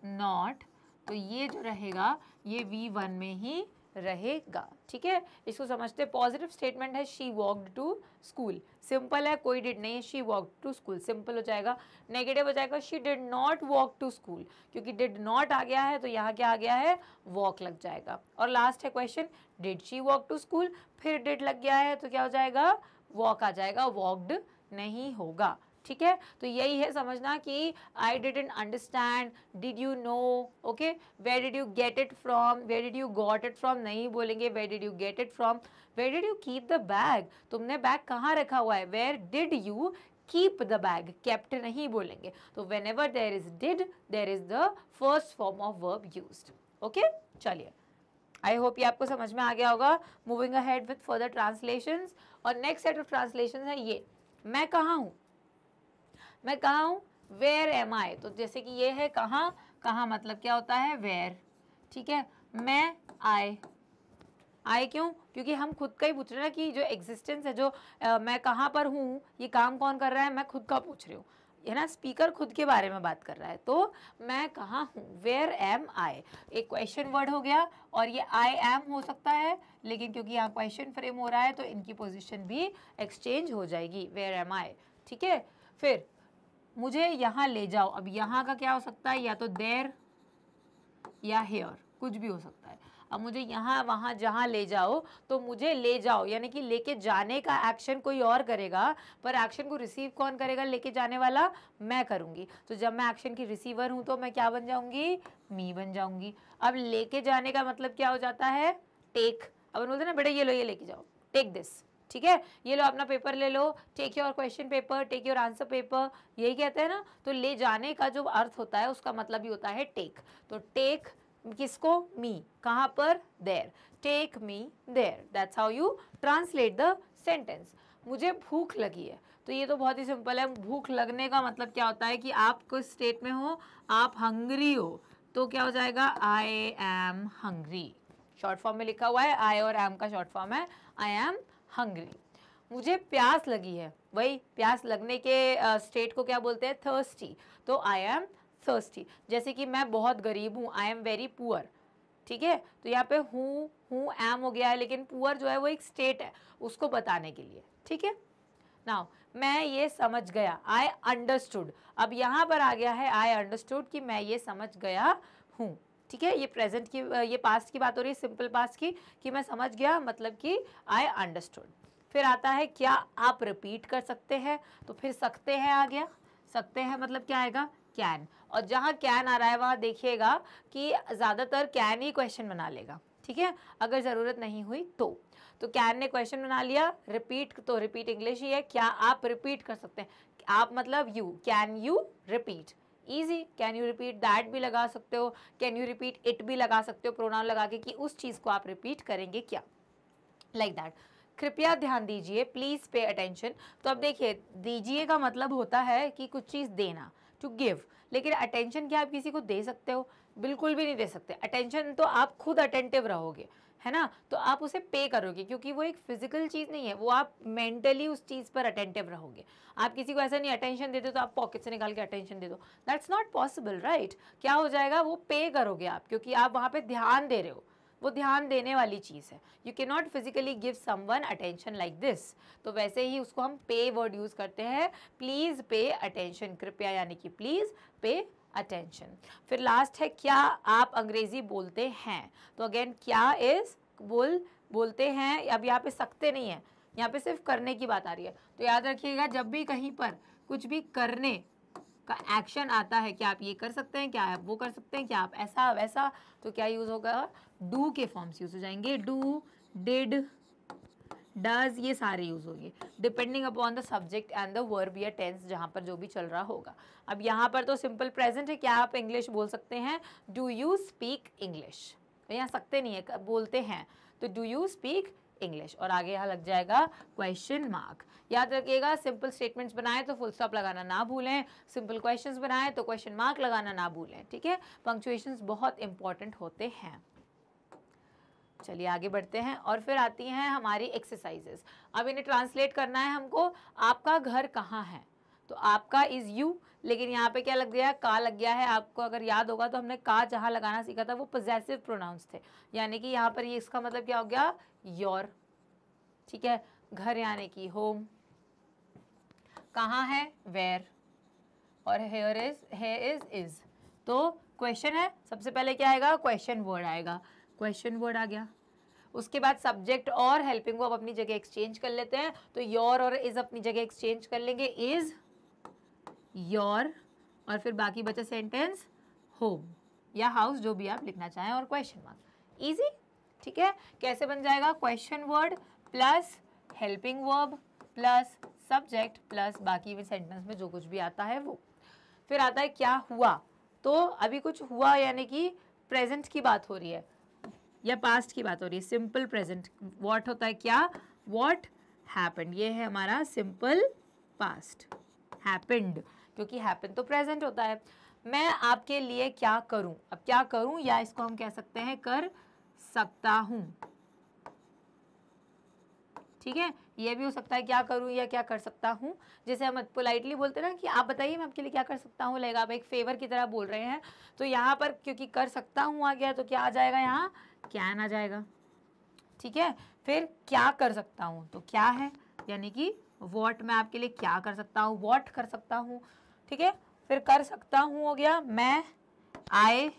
S1: नॉट तो ये जो रहेगा ये वी वन में ही रहेगा ठीक है इसको समझते पॉजिटिव स्टेटमेंट है she walked to school simple है कोई डिड नहीं है she walk to school simple हो जाएगा नेगेटिव हो जाएगा she did not walk to school क्योंकि डिड नॉट आ गया है तो यहाँ क्या आ गया है वॉक लग जाएगा और लास्ट है question did she walk to school फिर डिड लग गया है तो क्या हो जाएगा वॉक आ जाएगा वॉकड नहीं होगा ठीक है तो यही है समझना कि I didn't understand did you know okay where did you get it from where did you got it from नहीं बोलेंगे where did you get it from where did you keep the bag तुमने bag कहाँ रखा हुआ है where did you keep the bag kept नहीं बोलेंगे तो whenever there is did there is the first form of verb use okay चलिए I hope ये आपको समझ में आ गया होगा moving head with further translation और नेक्स्ट सेट ऑफ ट्रांसलेशन है ये मैं कहाँ हूँ मैं कहाँ हूँ वेयर एम आई तो जैसे कि ये है कहाँ कहाँ मतलब क्या होता है वेयर ठीक है मैं आए आए क्यों क्योंकि हम खुद का ही पूछ रहे हैं ना कि जो एग्जिस्टेंस है जो आ, मैं कहाँ पर हूँ ये काम कौन कर रहा है मैं खुद का पूछ रही हूँ है ना स्पीकर खुद के बारे में बात कर रहा है तो मैं कहाँ हूँ वेयर एम आई एक क्वेश्चन वर्ड हो गया और ये आई एम हो सकता है लेकिन क्योंकि यहाँ क्वेश्चन फ्रेम हो रहा है तो इनकी पोजिशन भी एक्सचेंज हो जाएगी वेयर एम आई ठीक है फिर मुझे यहाँ ले जाओ अब यहाँ का क्या हो सकता है या तो देर या हेयर कुछ भी हो सकता है अब मुझे यहाँ वहाँ जहाँ ले जाओ तो मुझे ले जाओ यानी कि लेके जाने का एक्शन कोई और करेगा पर एक्शन को रिसीव कौन करेगा लेके जाने वाला मैं करूँगी तो जब मैं एक्शन की रिसीवर हूँ तो मैं क्या बन जाऊँगी मी बन जाऊँगी अब लेके जाने का मतलब क्या हो जाता है टेक अब बोलते ना बेटा ये लो ये लेके जाओ टेक दिस ठीक है ये लो अपना पेपर ले लो take your question paper take your answer paper यही कहते हैं ना तो ले जाने का जो अर्थ होता है उसका मतलब ही होता है टेक तो टेक किसको मी कहाँ पर there take me there that's how you translate the sentence मुझे भूख लगी है तो ये तो बहुत ही सिंपल है भूख लगने का मतलब क्या होता है कि आप किस स्टेट में हो आप हंग्री हो तो क्या हो जाएगा I am hungry short form में लिखा हुआ है आई और एम का शॉर्ट फॉर्म है आई एम हंग्री मुझे प्यास लगी है वही प्यास लगने के स्टेट को क्या बोलते हैं थर्स्टी तो आई एम थर्स्टी जैसे कि मैं बहुत गरीब हूँ आई एम वेरी पुअर ठीक है तो यहाँ पे हूँ हूँ एम हो गया है लेकिन पुअर जो है वो एक स्टेट है उसको बताने के लिए ठीक है नाउ मैं ये समझ गया आई अंडरस्टूड अब यहाँ पर आ गया है आई अंडरस्टूड कि मैं ये समझ गया हूँ ठीक है ये प्रेजेंट की ये पास्ट की बात हो रही है सिंपल पास्ट की कि मैं समझ गया मतलब कि आई अंडरस्टूड फिर आता है क्या आप रिपीट कर सकते हैं तो फिर सकते हैं आ गया सकते हैं मतलब क्या आएगा कैन और जहाँ कैन आ रहा है वहाँ देखिएगा कि ज़्यादातर कैन ही क्वेश्चन बना लेगा ठीक है अगर ज़रूरत नहीं हुई तो तो कैन ने क्वेश्चन बना लिया रिपीट तो रिपीट इंग्लिश ही है क्या आप रिपीट कर सकते हैं आप मतलब you can you repeat easy can you repeat that भी लगा सकते हो कैन यू रिपीट इट भी लगा सकते हो प्रोनाउन लगा के कि उस चीज़ को आप रिपीट करेंगे क्या लाइक like दैट कृपया ध्यान दीजिए प्लीज़ पे अटेंशन तो अब देखिए दीजिए का मतलब होता है कि कुछ चीज़ देना टू गिव लेकिन अटेंशन क्या आप किसी को दे सकते हो बिल्कुल भी नहीं दे सकते अटेंशन तो आप खुद अटेंटिव रहोगे है ना तो आप उसे पे करोगे क्योंकि वो एक फिजिकल चीज़ नहीं है वो आप मेंटली उस चीज़ पर अटेंटिव रहोगे आप किसी को ऐसा नहीं अटेंशन दे दो तो आप पॉकेट से निकाल के अटेंशन दे दो दैट्स नॉट पॉसिबल राइट क्या हो जाएगा वो पे करोगे आप क्योंकि आप वहाँ पर ध्यान दे रहे हो वो ध्यान देने वाली चीज़ है यू के not physically give someone attention like this तो वैसे ही उसको हम पे वर्ड यूज़ करते हैं प्लीज़ पे अटेंशन कृपया यानी कि प्लीज़ पे अटेंशन फिर लास्ट है क्या आप अंग्रेज़ी बोलते हैं तो अगेन क्या इज़ बोल बोलते हैं अब यहाँ पे सकते नहीं है यहाँ पे सिर्फ करने की बात आ रही है तो याद रखिएगा जब भी कहीं पर कुछ भी करने का एक्शन आता है क्या आप ये कर सकते हैं क्या आप वो कर सकते हैं क्या आप ऐसा वैसा तो क्या यूज़ होगा डू के फॉर्म्स यूज़ हो जाएंगे डू डिड डज ये सारे यूज़ होंगे depending upon the subject and the verb या टेंस जहाँ पर जो भी चल रहा होगा अब यहाँ पर तो सिंपल प्रेजेंट है क्या आप इंग्लिश बोल सकते हैं डू यू स्पीक इंग्लिश यहाँ सकते नहीं है बोलते हैं तो डू यू स्पीक इंग्लिश और आगे यहाँ लग जाएगा क्वेश्चन मार्क याद रखिएगा सिंपल स्टेटमेंट्स बनाएं तो फुल स्टॉप लगाना ना भूलें सिंपल क्वेश्चंस बनाएं तो क्वेश्चन मार्क लगाना ना भूलें ठीक है पंक्चुएशंस बहुत इंपॉर्टेंट होते हैं चलिए आगे बढ़ते हैं और फिर आती हैं हमारी एक्सरसाइजेस अब इन्हें ट्रांसलेट करना है हमको आपका घर कहाँ है तो आपका इज़ यू लेकिन यहाँ पे क्या लग गया का लग गया है आपको अगर याद होगा तो हमने का जहाँ लगाना सीखा था वो पोजेसिव प्रोनाउंस थे यानी कि यहाँ पर ये इसका मतलब क्या हो गया योर ठीक है घर यानी कि होम कहाँ है वेर और here is here is is तो क्वेश्चन है सबसे पहले क्या आएगा क्वेश्चन वर्ड आएगा क्वेश्चन वर्ड आ गया उसके बाद सब्जेक्ट और हेल्पिंग वर्ब अपनी जगह एक्सचेंज कर लेते हैं तो योर और इज अपनी जगह एक्सचेंज कर लेंगे इज योर और फिर बाकी बचा सेंटेंस होम या हाउस जो भी आप लिखना चाहें और क्वेश्चन मार्क इजी ठीक है कैसे बन जाएगा question word plus helping verb plus subject plus बाकी भी सेंटेंस में जो कुछ भी आता है वो फिर आता है क्या हुआ तो अभी कुछ हुआ यानी कि प्रेजेंट की बात हो रही है या पास्ट की बात हो रही है सिंपल प्रेजेंट व्हाट होता है क्या व्हाट हैपेंड ये है हमारा सिंपल पास्ट हैपेंड क्योंकि हैपन तो प्रेजेंट होता है मैं आपके लिए क्या करूं अब क्या करूं या इसको हम कह सकते हैं कर सकता हूं ठीक है ये भी हो सकता है क्या करूं या क्या कर सकता हूं जैसे हम पोलाइटली बोलते ना कि आप बताइए मैं आपके लिए क्या कर सकता हूं लगेगा आप एक फेवर की तरह बोल रहे हैं तो यहाँ पर क्योंकि कर सकता हूं आ गया तो क्या आ जाएगा यहाँ कैन आ जाएगा ठीक है फिर क्या कर सकता हूँ तो क्या है यानी कि वॉट मैं आपके लिए क्या कर सकता हूँ वॉट कर सकता हूँ ठीक है फिर कर सकता हूँ हो गया मैं आई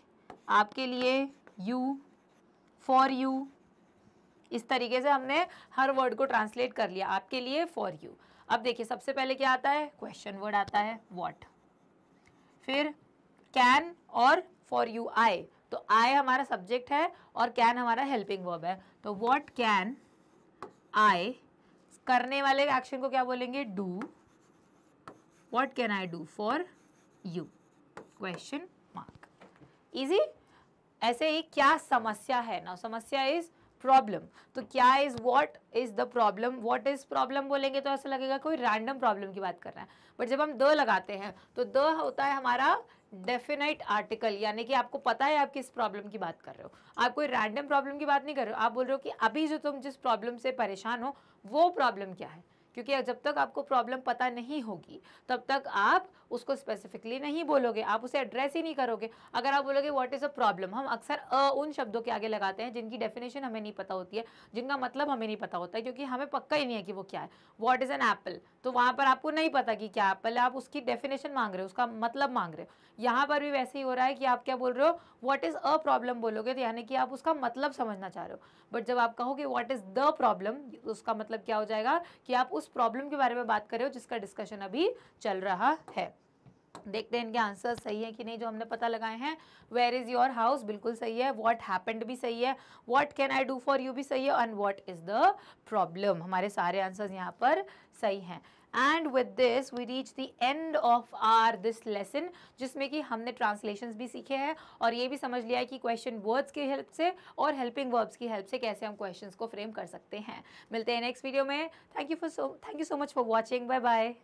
S1: आपके लिए यू फॉर यू इस तरीके से हमने हर वर्ड को ट्रांसलेट कर लिया आपके लिए फॉर यू अब देखिए सबसे पहले क्या आता है क्वेश्चन वर्ड आता है वॉट फिर कैन और फॉर यू आई तो आई हमारा सब्जेक्ट है और कैन हमारा हेल्पिंग वर्ब है तो वॉट कैन आई करने वाले एक्शन को क्या बोलेंगे do what can I do for you question mark easy ऐसे ही क्या समस्या है ना समस्या इज प्रॉब्लम तो क्या is what is the problem what is problem बोलेंगे तो ऐसा लगेगा कोई रैंडम प्रॉब्लम की बात कर रहा है बट जब हम द लगाते हैं तो द होता है हमारा डेफिनेट आर्टिकल यानी कि आपको पता है आप किस प्रॉब्लम की बात कर रहे हो आप कोई रैंडम प्रॉब्लम की बात नहीं कर रहे हो आप बोल रहे हो कि अभी जो तुम जिस प्रॉब्लम से परेशान हो वो प्रॉब्लम क्या है क्योंकि जब तक आपको प्रॉब्लम पता नहीं होगी तब तक आप उसको स्पेसिफिकली नहीं बोलोगे आप उसे एड्रेस ही नहीं करोगे अगर आप बोलोगे व्हाट इज़ अ प्रॉब्लम हम अक्सर अ उन शब्दों के आगे लगाते हैं जिनकी डेफिनेशन हमें नहीं पता होती है जिनका मतलब हमें नहीं पता होता है क्योंकि हमें पक्का ही नहीं है कि वो क्या है व्हाट इज़ एन एप्पल तो वहाँ पर आपको नहीं पता कि क्या एप्पल है आप उसकी डेफिनेशन मांग रहे हो उसका मतलब मांग रहे हो यहाँ पर भी वैसे ही हो रहा है कि आप क्या बोल रहे हो व्हाट इज़ अ प्रॉब्लम बोलोगे तो यानी कि आप उसका मतलब समझना चाह रहे हो बट जब आप कहोगे व्हाट इज़ द प्रॉब्लम उसका मतलब क्या हो जाएगा कि आप उस उस प्रॉब्लम के बारे में बात कर रहे हो जिसका डिस्कशन अभी चल रहा है देखते हैं इनके आंसर सही है कि नहीं जो हमने पता लगाए हैं वेयर इज़ योर हाउस बिल्कुल सही है व्हाट हैपेंड भी सही है what can I do for you भी सही है and what is the problem हमारे सारे आंसर्स यहाँ पर सही हैं and with this we reach the end of our this lesson जिसमें कि हमने ट्रांसलेशन भी सीखे हैं और ये भी समझ लिया है कि क्वेश्चन वर्ड्स की हेल्प से और हेल्पिंग वर्ब्स की हेल्प से कैसे हम क्वेश्चन को फ्रेम कर सकते हैं मिलते हैं नेक्स्ट वीडियो में thank you for so thank you so much for watching bye bye